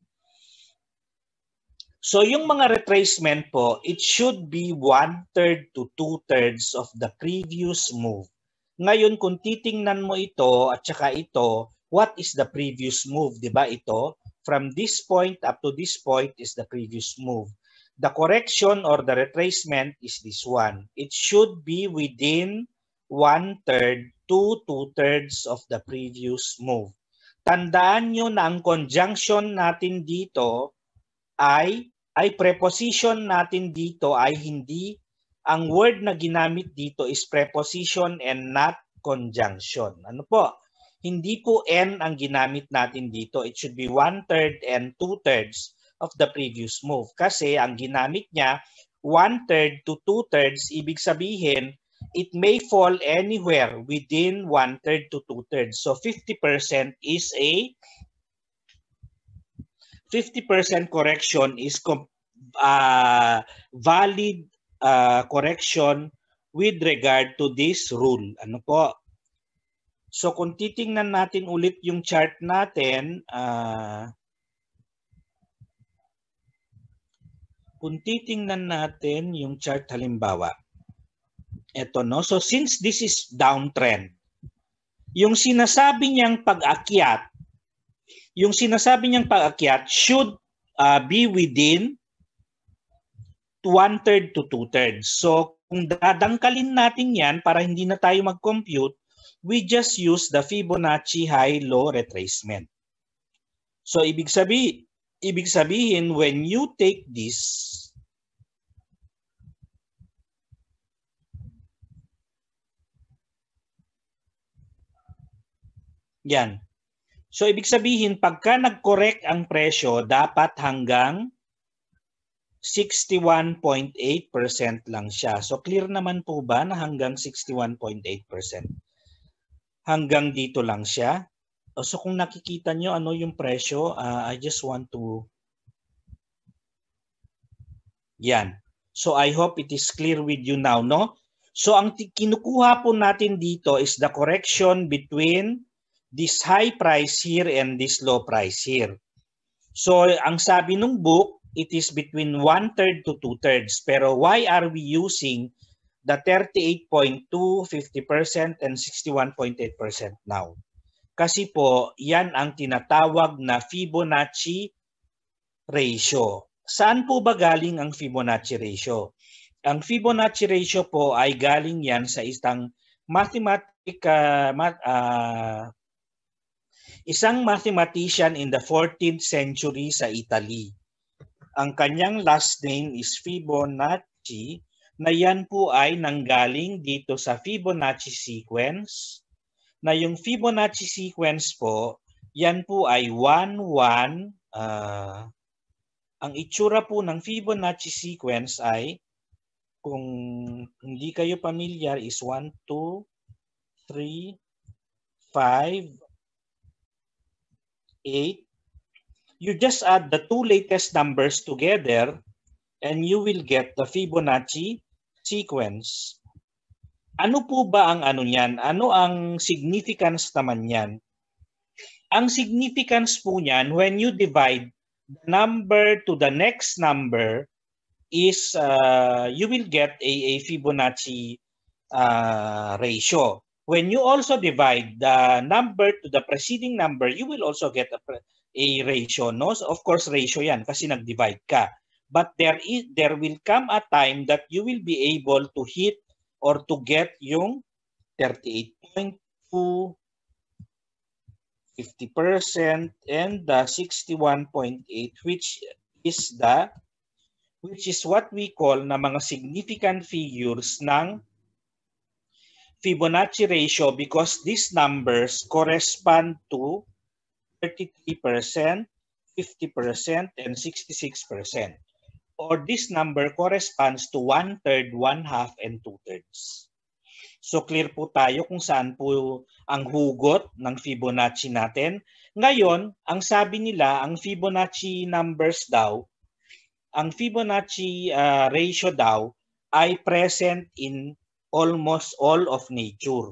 So yung mga retracement po, it should be one-third to two-thirds of the previous move. Ngayon, kung titingnan mo ito at saka ito, what is the previous move? Di ba ito? From this point up to this point is the previous move. The correction or the retracement is this one. It should be within one-third to two-thirds of the previous move. Tandaan nyo na ang conjunction natin dito ay ay preposition natin dito ay hindi ang word na ginamit dito is preposition and not conjunction. Ano po? Hindi po and ang ginamit natin dito. It should be one-third and two-thirds of the previous move. Kasi ang ginamit niya, one-third to two-thirds, ibig sabihin, it may fall anywhere within one-third to two-thirds. So 50% is a 50% correction is uh, valid uh, correction with regard to this rule. Ano po? So kung titingnan natin ulit yung chart natin, uh, kung titingnan natin yung chart halimbawa, eto no, so since this is downtrend, yung sinasabi niyang pag-akyat yung sinasabi niyang pag-akyat should uh, be within one-third to two-thirds. So kung dadangkalin natin yan para hindi na tayo mag-compute, we just use the Fibonacci high-low retracement. So ibig sabi ibig sabihin when you take this Yan. So ibig sabihin pagka nag-correct ang presyo dapat hanggang 61.8% lang siya. So clear naman po ba na hanggang 61.8%? Hanggang dito lang siya. So kung nakikita nyo ano yung presyo, uh, I just want to yan. So I hope it is clear with you now, no? So ang kinukuha po natin dito is the correction between this high price here and this low price here. So ang sabi ng book, it is between one-third to two-thirds. Pero why are we using the 38.2, 50% and 61.8% now? Kasi po, yan ang tinatawag na Fibonacci ratio. Saan po ba galing ang Fibonacci ratio? Ang Fibonacci ratio po ay galing yan sa isang mathematical uh, ah, isang mathematician in the 14th century sa Italy. Ang kanyang last name is Fibonacci na yan po ay nanggaling dito sa Fibonacci sequence na yung Fibonacci sequence po, yan po ay 1, 1, uh, ang itsura po ng Fibonacci sequence ay kung hindi kayo pamilyar is 1, 2, 3, 5, 8, you just add the two latest numbers together and you will get the Fibonacci sequence. Ano po ba ang ano niyan? Ano ang significance naman niyan? Ang significance po niyan, when you divide the number to the next number, is uh, you will get a, a Fibonacci uh, ratio when you also divide the number to the preceding number, you will also get a, a ratio. No? So of course, ratio yan kasi nag-divide ka. But there, is, there will come a time that you will be able to hit or to get yung 38.2, 50%, and the 61.8, which is the which is what we call na mga significant figures ng Fibonacci ratio because these numbers correspond to 33%, 50%, and 66%. Or this number corresponds to one-third, one-half, and two-thirds. So clear po tayo kung saan po ang hugot ng Fibonacci natin. Ngayon, ang sabi nila, ang Fibonacci numbers daw, ang Fibonacci uh, ratio daw ay present in almost all of nature.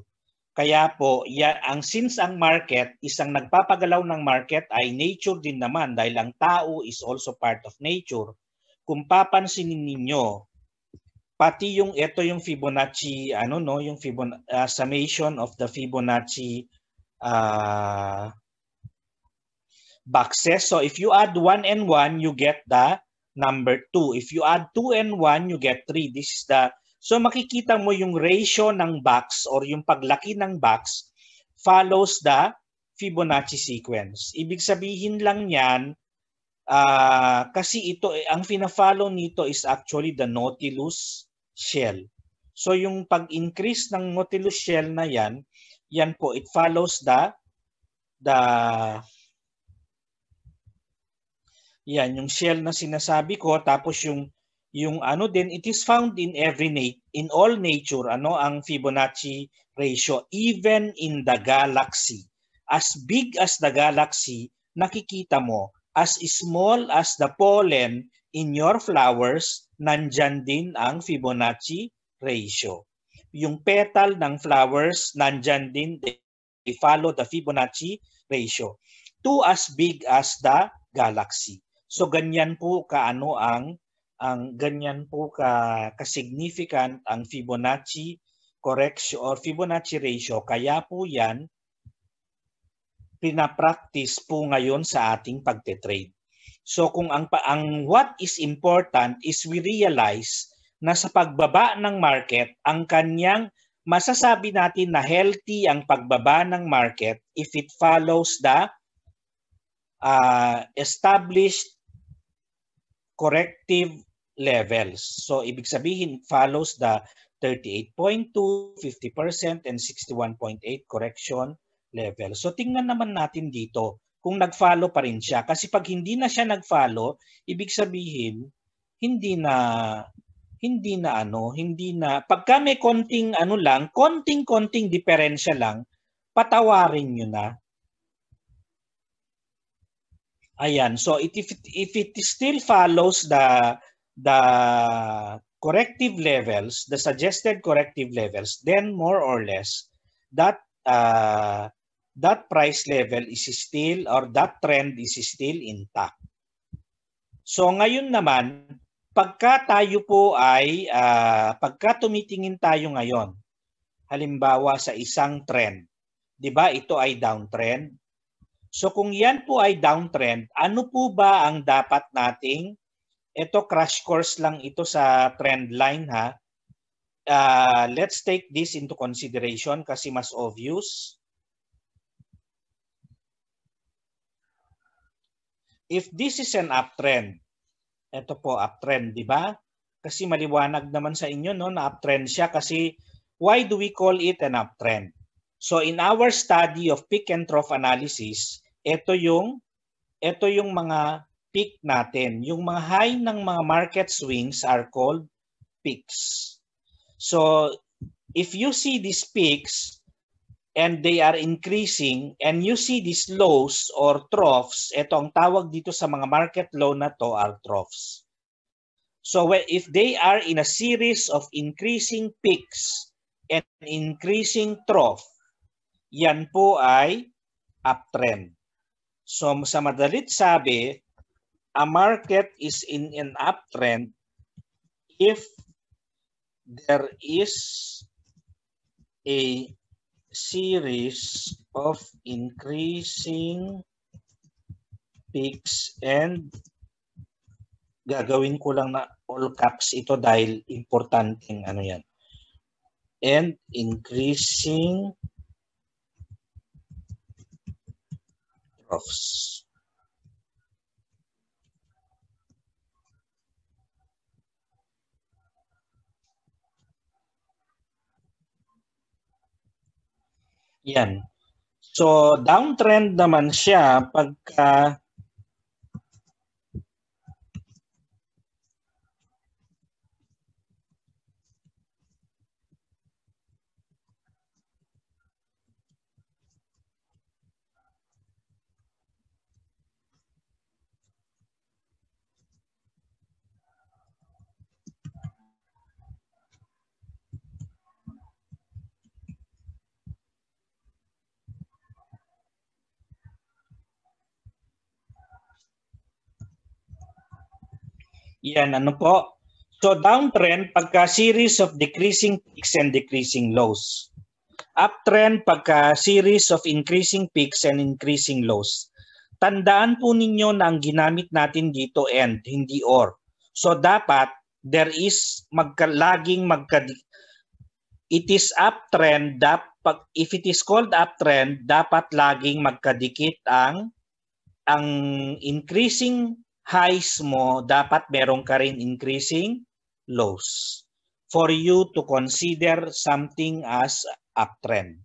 Kaya po, ya, ang since ang market, isang nagpapagalaw ng market ay nature din naman dahil ang tao is also part of nature. Kung papansinin ninyo, pati yung ito yung Fibonacci ano no, yung Fibonacci uh, summation of the Fibonacci uh, boxes. So if you add 1 and 1, you get the number 2. If you add 2 and 1, you get 3. This is the So makikita mo yung ratio ng box or yung paglaki ng box follows the Fibonacci sequence. Ibig sabihin lang yan, uh, kasi ito, eh, ang fina-follow nito is actually the nautilus shell. So yung pag-increase ng nautilus shell na yan, yan po, it follows the the yan, yung shell na sinasabi ko, tapos yung yung ano din it is found in every nat- in all nature ano ang Fibonacci ratio even in the galaxy as big as the galaxy nakikita mo as small as the pollen in your flowers nandiyan din ang Fibonacci ratio yung petal ng flowers nandiyan din they follow the Fibonacci ratio to as big as the galaxy so ganyan po kaano ang ang ganyan po ka ka-significant ang Fibonacci correction or Fibonacci ratio. Kaya po yan pinapractice po ngayon sa ating pagte-trade. So kung ang, ang what is important is we realize na sa pagbaba ng market, ang kanyang masasabi natin na healthy ang pagbaba ng market if it follows the uh, established corrective levels. So ibig sabihin follows the 38.2, 50% and 61.8 correction level. So tingnan naman natin dito kung nag-follow pa rin siya. Kasi pag hindi na siya nag-follow, ibig sabihin hindi na hindi na ano, hindi na pagka may konting ano lang, konting-konting diferensya lang, patawarin niyo na. Ayan, so it, if, it, if it still follows the the corrective levels, the suggested corrective levels, then more or less that uh, that price level is still or that trend is still intact. So ngayon naman, pagka tayo po ay, uh, pagka tumitingin tayo ngayon, halimbawa sa isang trend, di ba ito ay downtrend? So kung yan po ay downtrend, ano po ba ang dapat nating ito crash course lang ito sa trend line ha. Uh, let's take this into consideration kasi mas obvious. If this is an uptrend, ito po uptrend, di ba? Kasi maliwanag naman sa inyo no, na uptrend siya kasi why do we call it an uptrend? So in our study of peak and trough analysis, ito yung ito yung mga peak natin. Yung mga high ng mga market swings are called peaks. So if you see these peaks and they are increasing and you see these lows or troughs, ito ang tawag dito sa mga market low na to are troughs. So if they are in a series of increasing peaks and increasing trough, yan po ay uptrend. So sa madalit sabi, a market is in an uptrend if there is a series of increasing peaks and gagawin ko lang na all caps ito dahil importanteng ano yan. And increasing troughs. Yan. So, downtrend naman siya pagka Yan, ano po? So downtrend pagka series of decreasing peaks and decreasing lows. Uptrend pagka series of increasing peaks and increasing lows. Tandaan po ninyo na ang ginamit natin dito end, hindi or. So dapat there is magka, laging magka it is uptrend dapat if it is called uptrend dapat laging magkadikit ang ang increasing highs mo, dapat meron ka rin increasing lows for you to consider something as uptrend.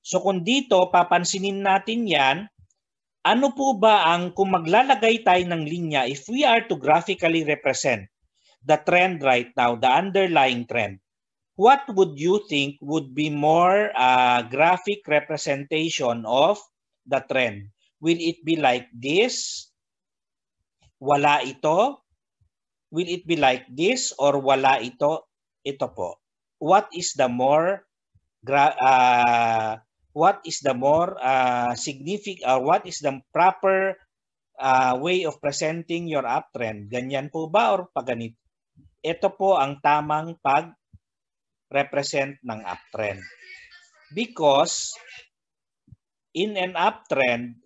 So kung dito, papansinin natin yan, ano po ba ang kung maglalagay tayo ng linya if we are to graphically represent the trend right now, the underlying trend, what would you think would be more uh, graphic representation of the trend? Will it be like this? wala ito? Will it be like this? Or wala ito? Ito po. What is the more uh, what is the more uh, ah, significant ah, or what is the proper uh, way of presenting your uptrend? Ganyan po ba or paganit? Ito po ang tamang pag-represent ng uptrend. Because in an uptrend,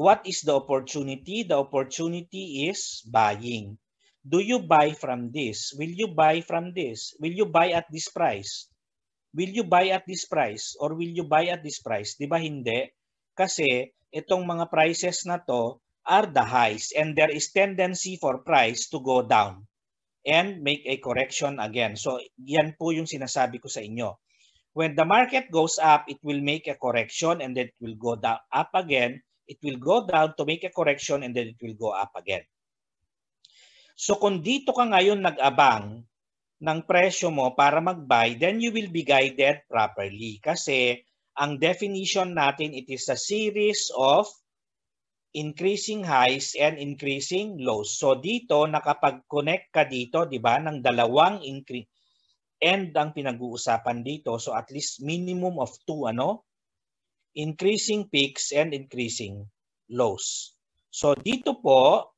What is the opportunity? The opportunity is buying. Do you buy from this? Will you buy from this? Will you buy at this price? Will you buy at this price? Or will you buy at this price? Di ba hindi? Kasi itong mga prices na to are the highs and there is tendency for price to go down and make a correction again. So yan po yung sinasabi ko sa inyo. When the market goes up, it will make a correction and then it will go down up again it will go down to make a correction and then it will go up again. So kung dito ka ngayon nag-abang ng presyo mo para mag-buy, then you will be guided properly. Kasi ang definition natin, it is a series of increasing highs and increasing lows. So dito, nakapag-connect ka dito, di ba, ng dalawang increase. And ang pinag-uusapan dito, so at least minimum of two, ano, increasing peaks and increasing lows. So dito po,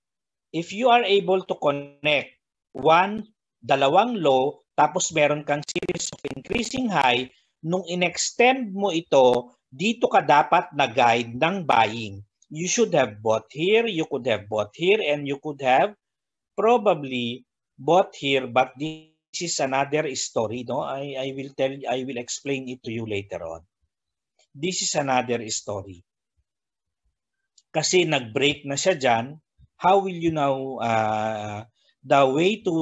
if you are able to connect one, dalawang low, tapos meron kang series of increasing high, nung inextend mo ito, dito ka dapat na guide ng buying. You should have bought here, you could have bought here, and you could have probably bought here, but this is another story. No? I, I will tell I will explain it to you later on this is another story. Kasi nag-break na siya dyan, how will you now, uh, the way to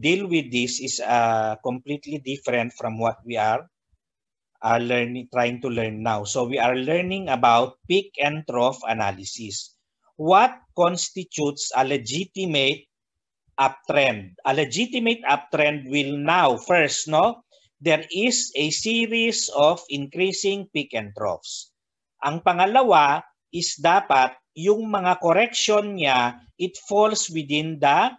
deal with this is uh, completely different from what we are uh, learning, trying to learn now. So we are learning about peak and trough analysis. What constitutes a legitimate uptrend? A legitimate uptrend will now, first, no, there is a series of increasing peak and troughs. Ang pangalawa is dapat yung mga correction niya, it falls within the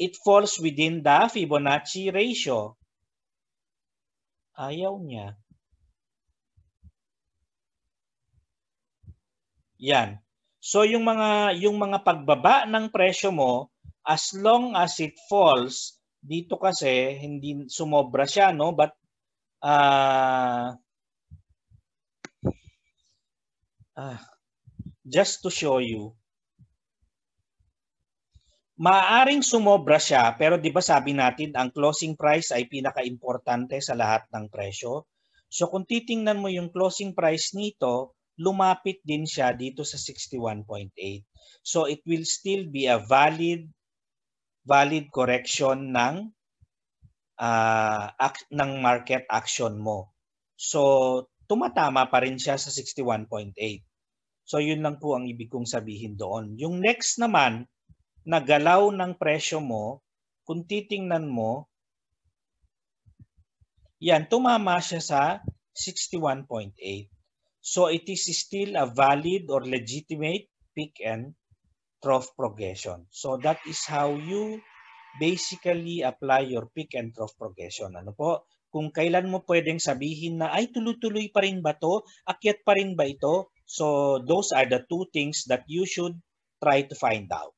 it falls within the Fibonacci ratio. Ayaw niya. Yan. So yung mga yung mga pagbaba ng presyo mo as long as it falls dito kasi hindi sumobra siya no but uh, uh, just to show you maaring sumobra siya pero 'di ba sabi natin ang closing price ay pinakaimportante sa lahat ng presyo. So kung titingnan mo yung closing price nito, lumapit din siya dito sa 61.8. So it will still be a valid valid correction ng uh, act, ng market action mo. So tumatama pa rin siya sa 61.8. So yun lang po ang ibig kong sabihin doon. Yung next naman nagalaw galaw ng presyo mo, kung titingnan mo, yan tumama siya sa 61.8. So it is still a valid or legitimate pick and trough progression. So that is how you basically apply your peak and trough progression. Ano po? Kung kailan mo pwedeng sabihin na ay tuloy-tuloy pa rin ba to? Akyat pa rin ba ito? So those are the two things that you should try to find out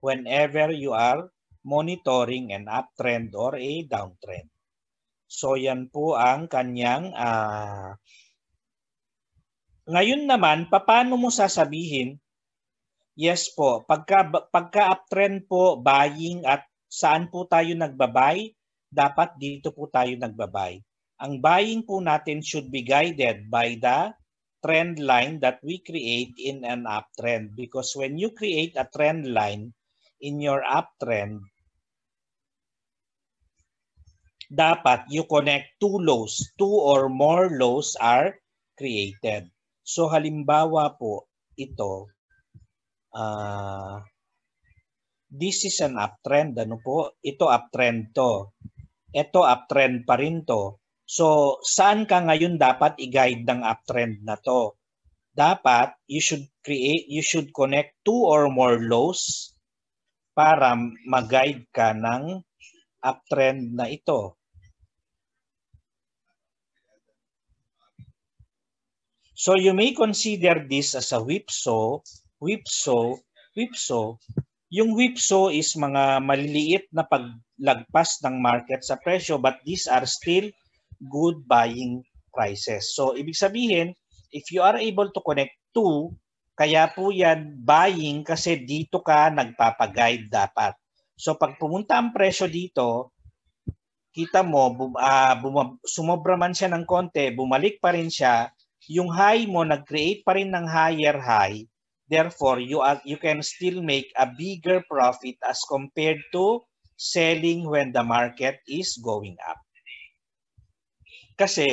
whenever you are monitoring an uptrend or a downtrend. So yan po ang kanyang uh... ngayon naman paano mo sasabihin Yes po. Pagka, pagka uptrend po, buying at saan po tayo nagbabay, dapat dito po tayo nagbabay. Ang buying po natin should be guided by the trend line that we create in an uptrend. Because when you create a trend line in your uptrend, dapat you connect two lows. Two or more lows are created. So halimbawa po ito, uh, this is an uptrend. Ano po? Ito uptrend to. Ito uptrend pa rin to. So, saan ka ngayon dapat i-guide ng uptrend na to? Dapat, you should create, you should connect two or more lows para mag-guide ka ng uptrend na ito. So you may consider this as a whipsaw whipsaw, whipsaw, yung whipsaw is mga maliliit na paglagpas ng market sa presyo but these are still good buying prices. So ibig sabihin, if you are able to connect to, kaya po yan buying kasi dito ka nagpapaguide dapat. So pag pumunta ang presyo dito, kita mo bum, uh, ah, bum, sumobra man siya ng konti, bumalik pa rin siya, yung high mo nag-create pa rin ng higher high Therefore, you, are, you can still make a bigger profit as compared to selling when the market is going up. Kasi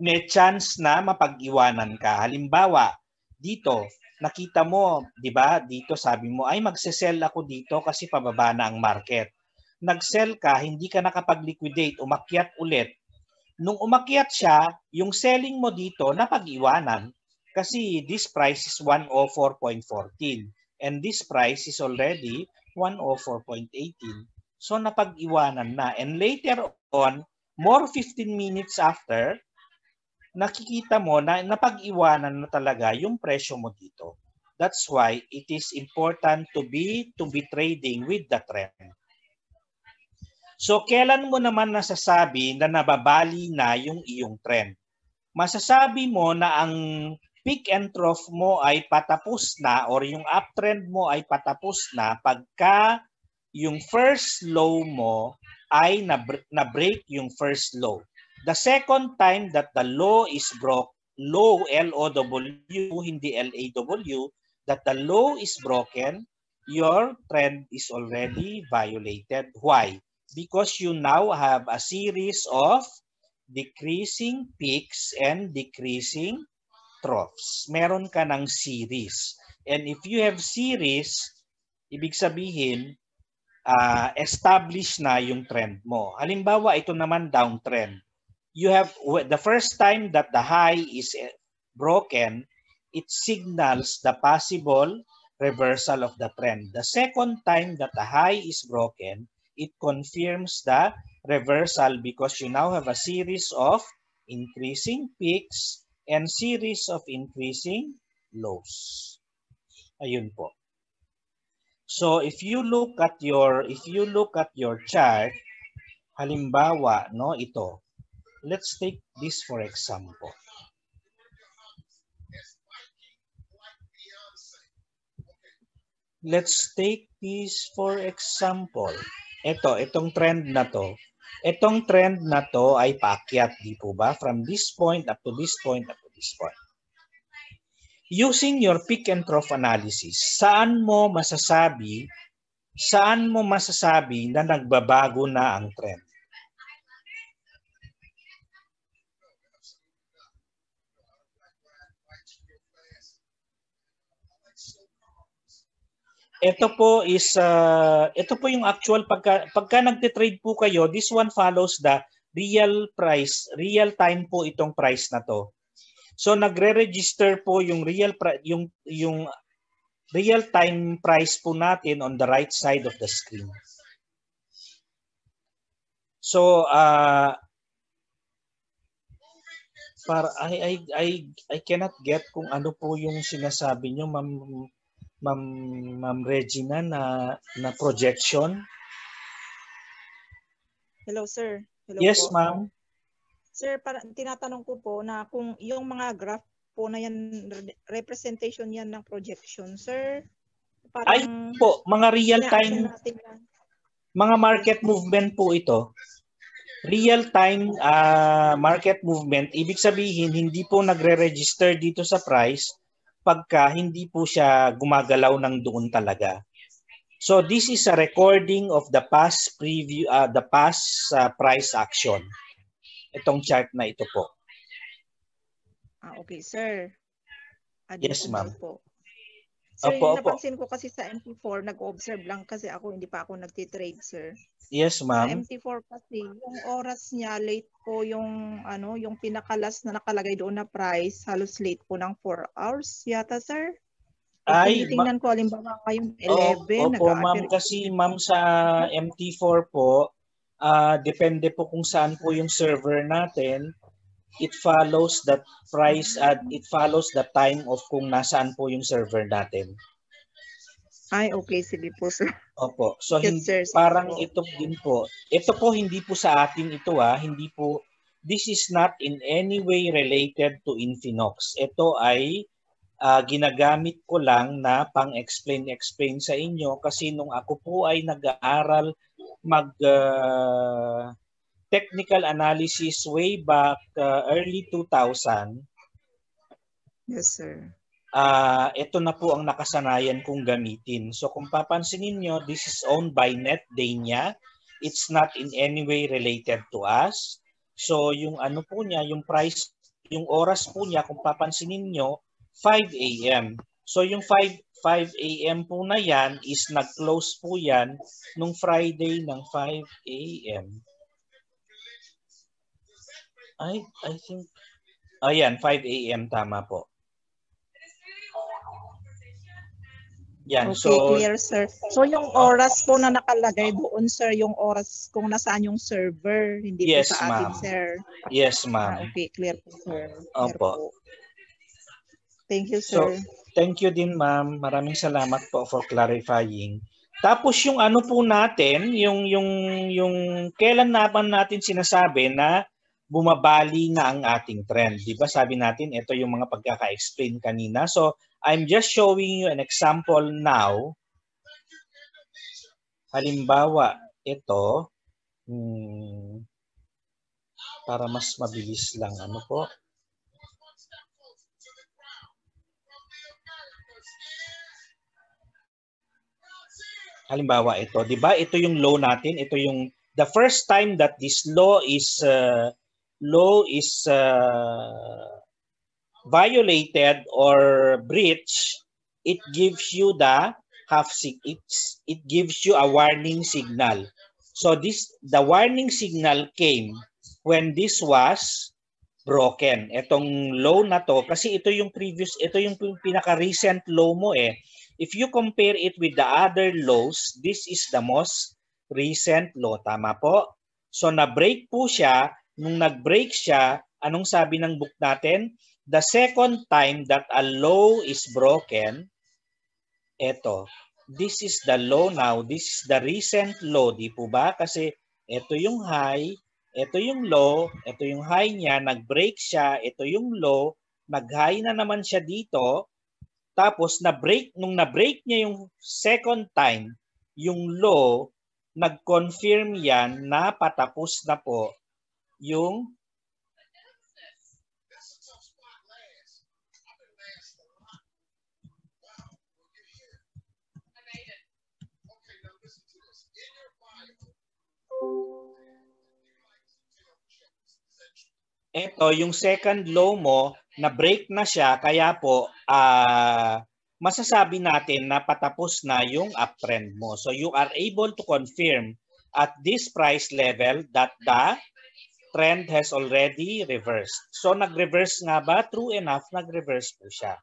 may chance na mapag-iwanan ka. Halimbawa, dito, nakita mo, di ba, dito sabi mo, ay magsesell ako dito kasi pababa na ang market. Nag-sell ka, hindi ka nakapag-liquidate, umakyat ulit. Nung umakyat siya, yung selling mo dito, napag-iwanan. Kasi this price is 104.14 and this price is already 104.18. So napag-iwanan na. And later on, more 15 minutes after, nakikita mo na napag-iwanan na talaga yung presyo mo dito. That's why it is important to be to be trading with the trend. So kailan mo naman nasasabi na nababali na yung iyong trend? Masasabi mo na ang peak and trough mo ay patapos na or yung uptrend mo ay patapos na pagka yung first low mo ay na-break yung first low. The second time that the low is broke, low, L-O-W, hindi L-A-W, that the low is broken, your trend is already violated. Why? Because you now have a series of decreasing peaks and decreasing tropes. Meron ka ng series. And if you have series, ibig sabihin, uh, establish na yung trend mo. Halimbawa, ito naman downtrend. You have, the first time that the high is eh, broken, it signals the possible reversal of the trend. The second time that the high is broken, it confirms the reversal because you now have a series of increasing peaks and series of increasing lows. Ayun po. So if you look at your if you look at your chart, halimbawa, no, ito. Let's take this for example. Let's take this for example. Ito, itong trend na to. Itong trend na to ay paakyat, di po ba? From this point up to this point up to this point. Using your peak and trough analysis, saan mo masasabi saan mo masasabi na nagbabago na ang trend? Ito po is uh, ito po yung actual pagka pagka nagte-trade po kayo, this one follows the real price, real time po itong price na to. So nagre-register po yung real yung yung real time price po natin on the right side of the screen. So uh, para I I I I cannot get kung ano po yung sinasabi niyo ma'am Ma'am Ma'am Regina na na projection? Hello sir. Hello yes, ma'am. Sir, para tinatanong ko po na kung yung mga graph po na yan representation yan ng projection, sir. Parang Ay po, mga real time mga market movement po ito. Real time uh, market movement, ibig sabihin hindi po nagre-register dito sa price pagka hindi po siya gumagalaw ng doon talaga. So this is a recording of the past preview uh, the past uh, price action. Itong chart na ito po. Ah, okay, sir. Adi yes, ma'am. Po. Sir, opo, yung opo. ko kasi sa MT4, nag-observe lang kasi ako, hindi pa ako nagtitrade, sir. Yes, ma'am. Sa MT4 kasi, yung oras niya, late po yung, ano, yung pinakalas na nakalagay doon na price, halos late po ng 4 hours yata, sir. Ay, tingnan ko halimbawa kayong 11 oh, Opo, ma'am kasi ma'am sa MT4 po, uh, depende po kung saan po yung server natin it follows the price at it follows the time of kung nasaan po yung server natin. Ay, okay. Sige po, sir. Opo. So, yes, sir. parang ito din po. Ito po, hindi po sa atin ito ah. Hindi po, this is not in any way related to Infinox. Ito ay uh, ginagamit ko lang na pang-explain-explain sa inyo kasi nung ako po ay nag-aaral mag uh, technical analysis way back uh, early 2000. Yes, sir. Uh, ito na po ang nakasanayan kong gamitin. So kung papansinin nyo, this is owned by NetDania. It's not in any way related to us. So yung ano po niya, yung price, yung oras po niya, kung papansinin nyo, 5 a.m. So yung 5, 5 a.m. po na yan is nag-close po yan nung Friday ng 5 a.m. I, I think, ayan 5 a.m. tama po. Yan, okay, so, clear sir. So yung oras po na nakalagay doon sir, yung oras kung nasaan yung server, hindi yes, po sa atin sir. Yes ma'am. Ah, okay, clear po sir. Clear Opo. Po. Thank you sir. So, thank you din ma'am. Maraming salamat po for clarifying. Tapos yung ano po natin, yung yung yung kailan naman natin sinasabi na bumabali na ang ating trend. Di ba sabi natin, ito yung mga pagkaka-explain kanina. So, I'm just showing you an example now. Halimbawa, ito. Hmm, para mas mabilis lang. Ano po? Halimbawa, ito. Di ba? Ito yung law natin. Ito yung the first time that this law is uh, law is uh, violated or breached, it gives you the half sig- it gives you a warning signal. So this the warning signal came when this was broken. Etong low na to kasi ito yung previous ito yung pinaka recent low mo eh. If you compare it with the other lows, this is the most recent low. Tama po? So na-break po siya nung nag-break siya, anong sabi ng book natin? The second time that a law is broken, eto, this is the law now, this is the recent law, di po ba? Kasi eto yung high, eto yung low, eto yung high niya, nag-break siya, eto yung low, nag-high na naman siya dito, tapos na-break, nung na-break niya yung second time, yung low, nag-confirm yan na patapos na po yung Ito, yung second low mo, na break na siya, kaya po uh, masasabi natin na patapos na yung uptrend mo. So you are able to confirm at this price level that the trend has already reversed. So nag-reverse nga ba? True enough, nag-reverse po siya.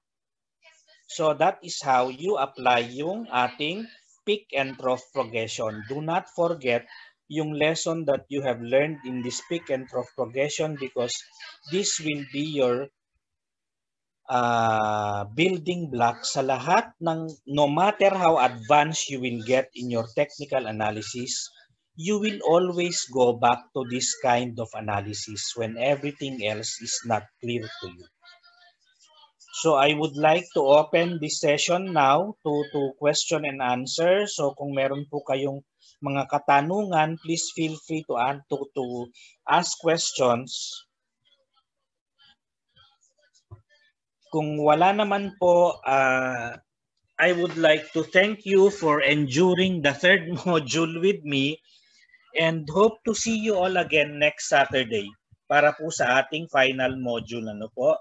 So that is how you apply yung ating peak and trough progression. Do not forget yung lesson that you have learned in this peak and trough progression because this will be your uh, building block sa lahat ng no matter how advanced you will get in your technical analysis you will always go back to this kind of analysis when everything else is not clear to you. So I would like to open this session now to, to question and answer. So kung meron po kayong mga katanungan, please feel free to, to, to ask questions. Kung wala naman po, uh, I would like to thank you for enduring the third [LAUGHS] module with me and hope to see you all again next Saturday para po sa ating final module ano po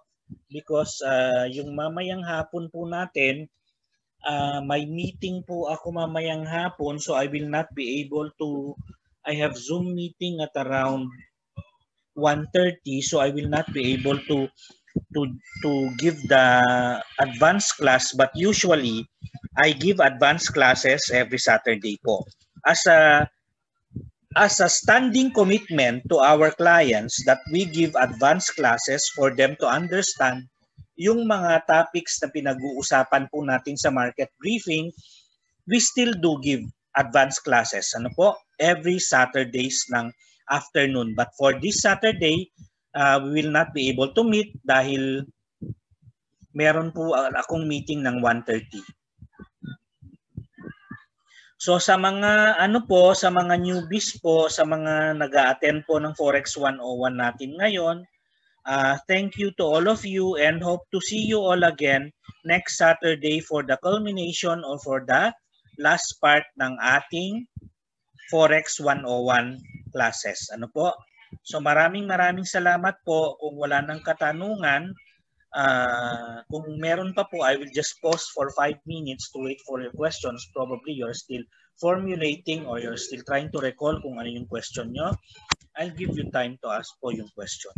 because uh, yung mamayang hapon po natin uh, may meeting po ako mamayang hapon so I will not be able to I have Zoom meeting at around 1:30 so I will not be able to to to give the advanced class but usually I give advanced classes every Saturday po as a as a standing commitment to our clients that we give advanced classes for them to understand yung mga topics na pinag-uusapan po natin sa market briefing, we still do give advanced classes. Ano po? Every Saturdays ng afternoon. But for this Saturday, uh, we will not be able to meet dahil meron po uh, akong meeting ng 1.30. So sa mga ano po, sa mga newbies po, sa mga nag attend po ng Forex 101 natin ngayon, uh, thank you to all of you and hope to see you all again next Saturday for the culmination or for the last part ng ating Forex 101 classes. Ano po? So maraming maraming salamat po kung wala nang katanungan Uh, kung meron pa po, I will just pause for 5 minutes to wait for your questions. Probably you're still formulating or you're still trying to recall kung ano yung question nyo. I'll give you time to ask po yung question.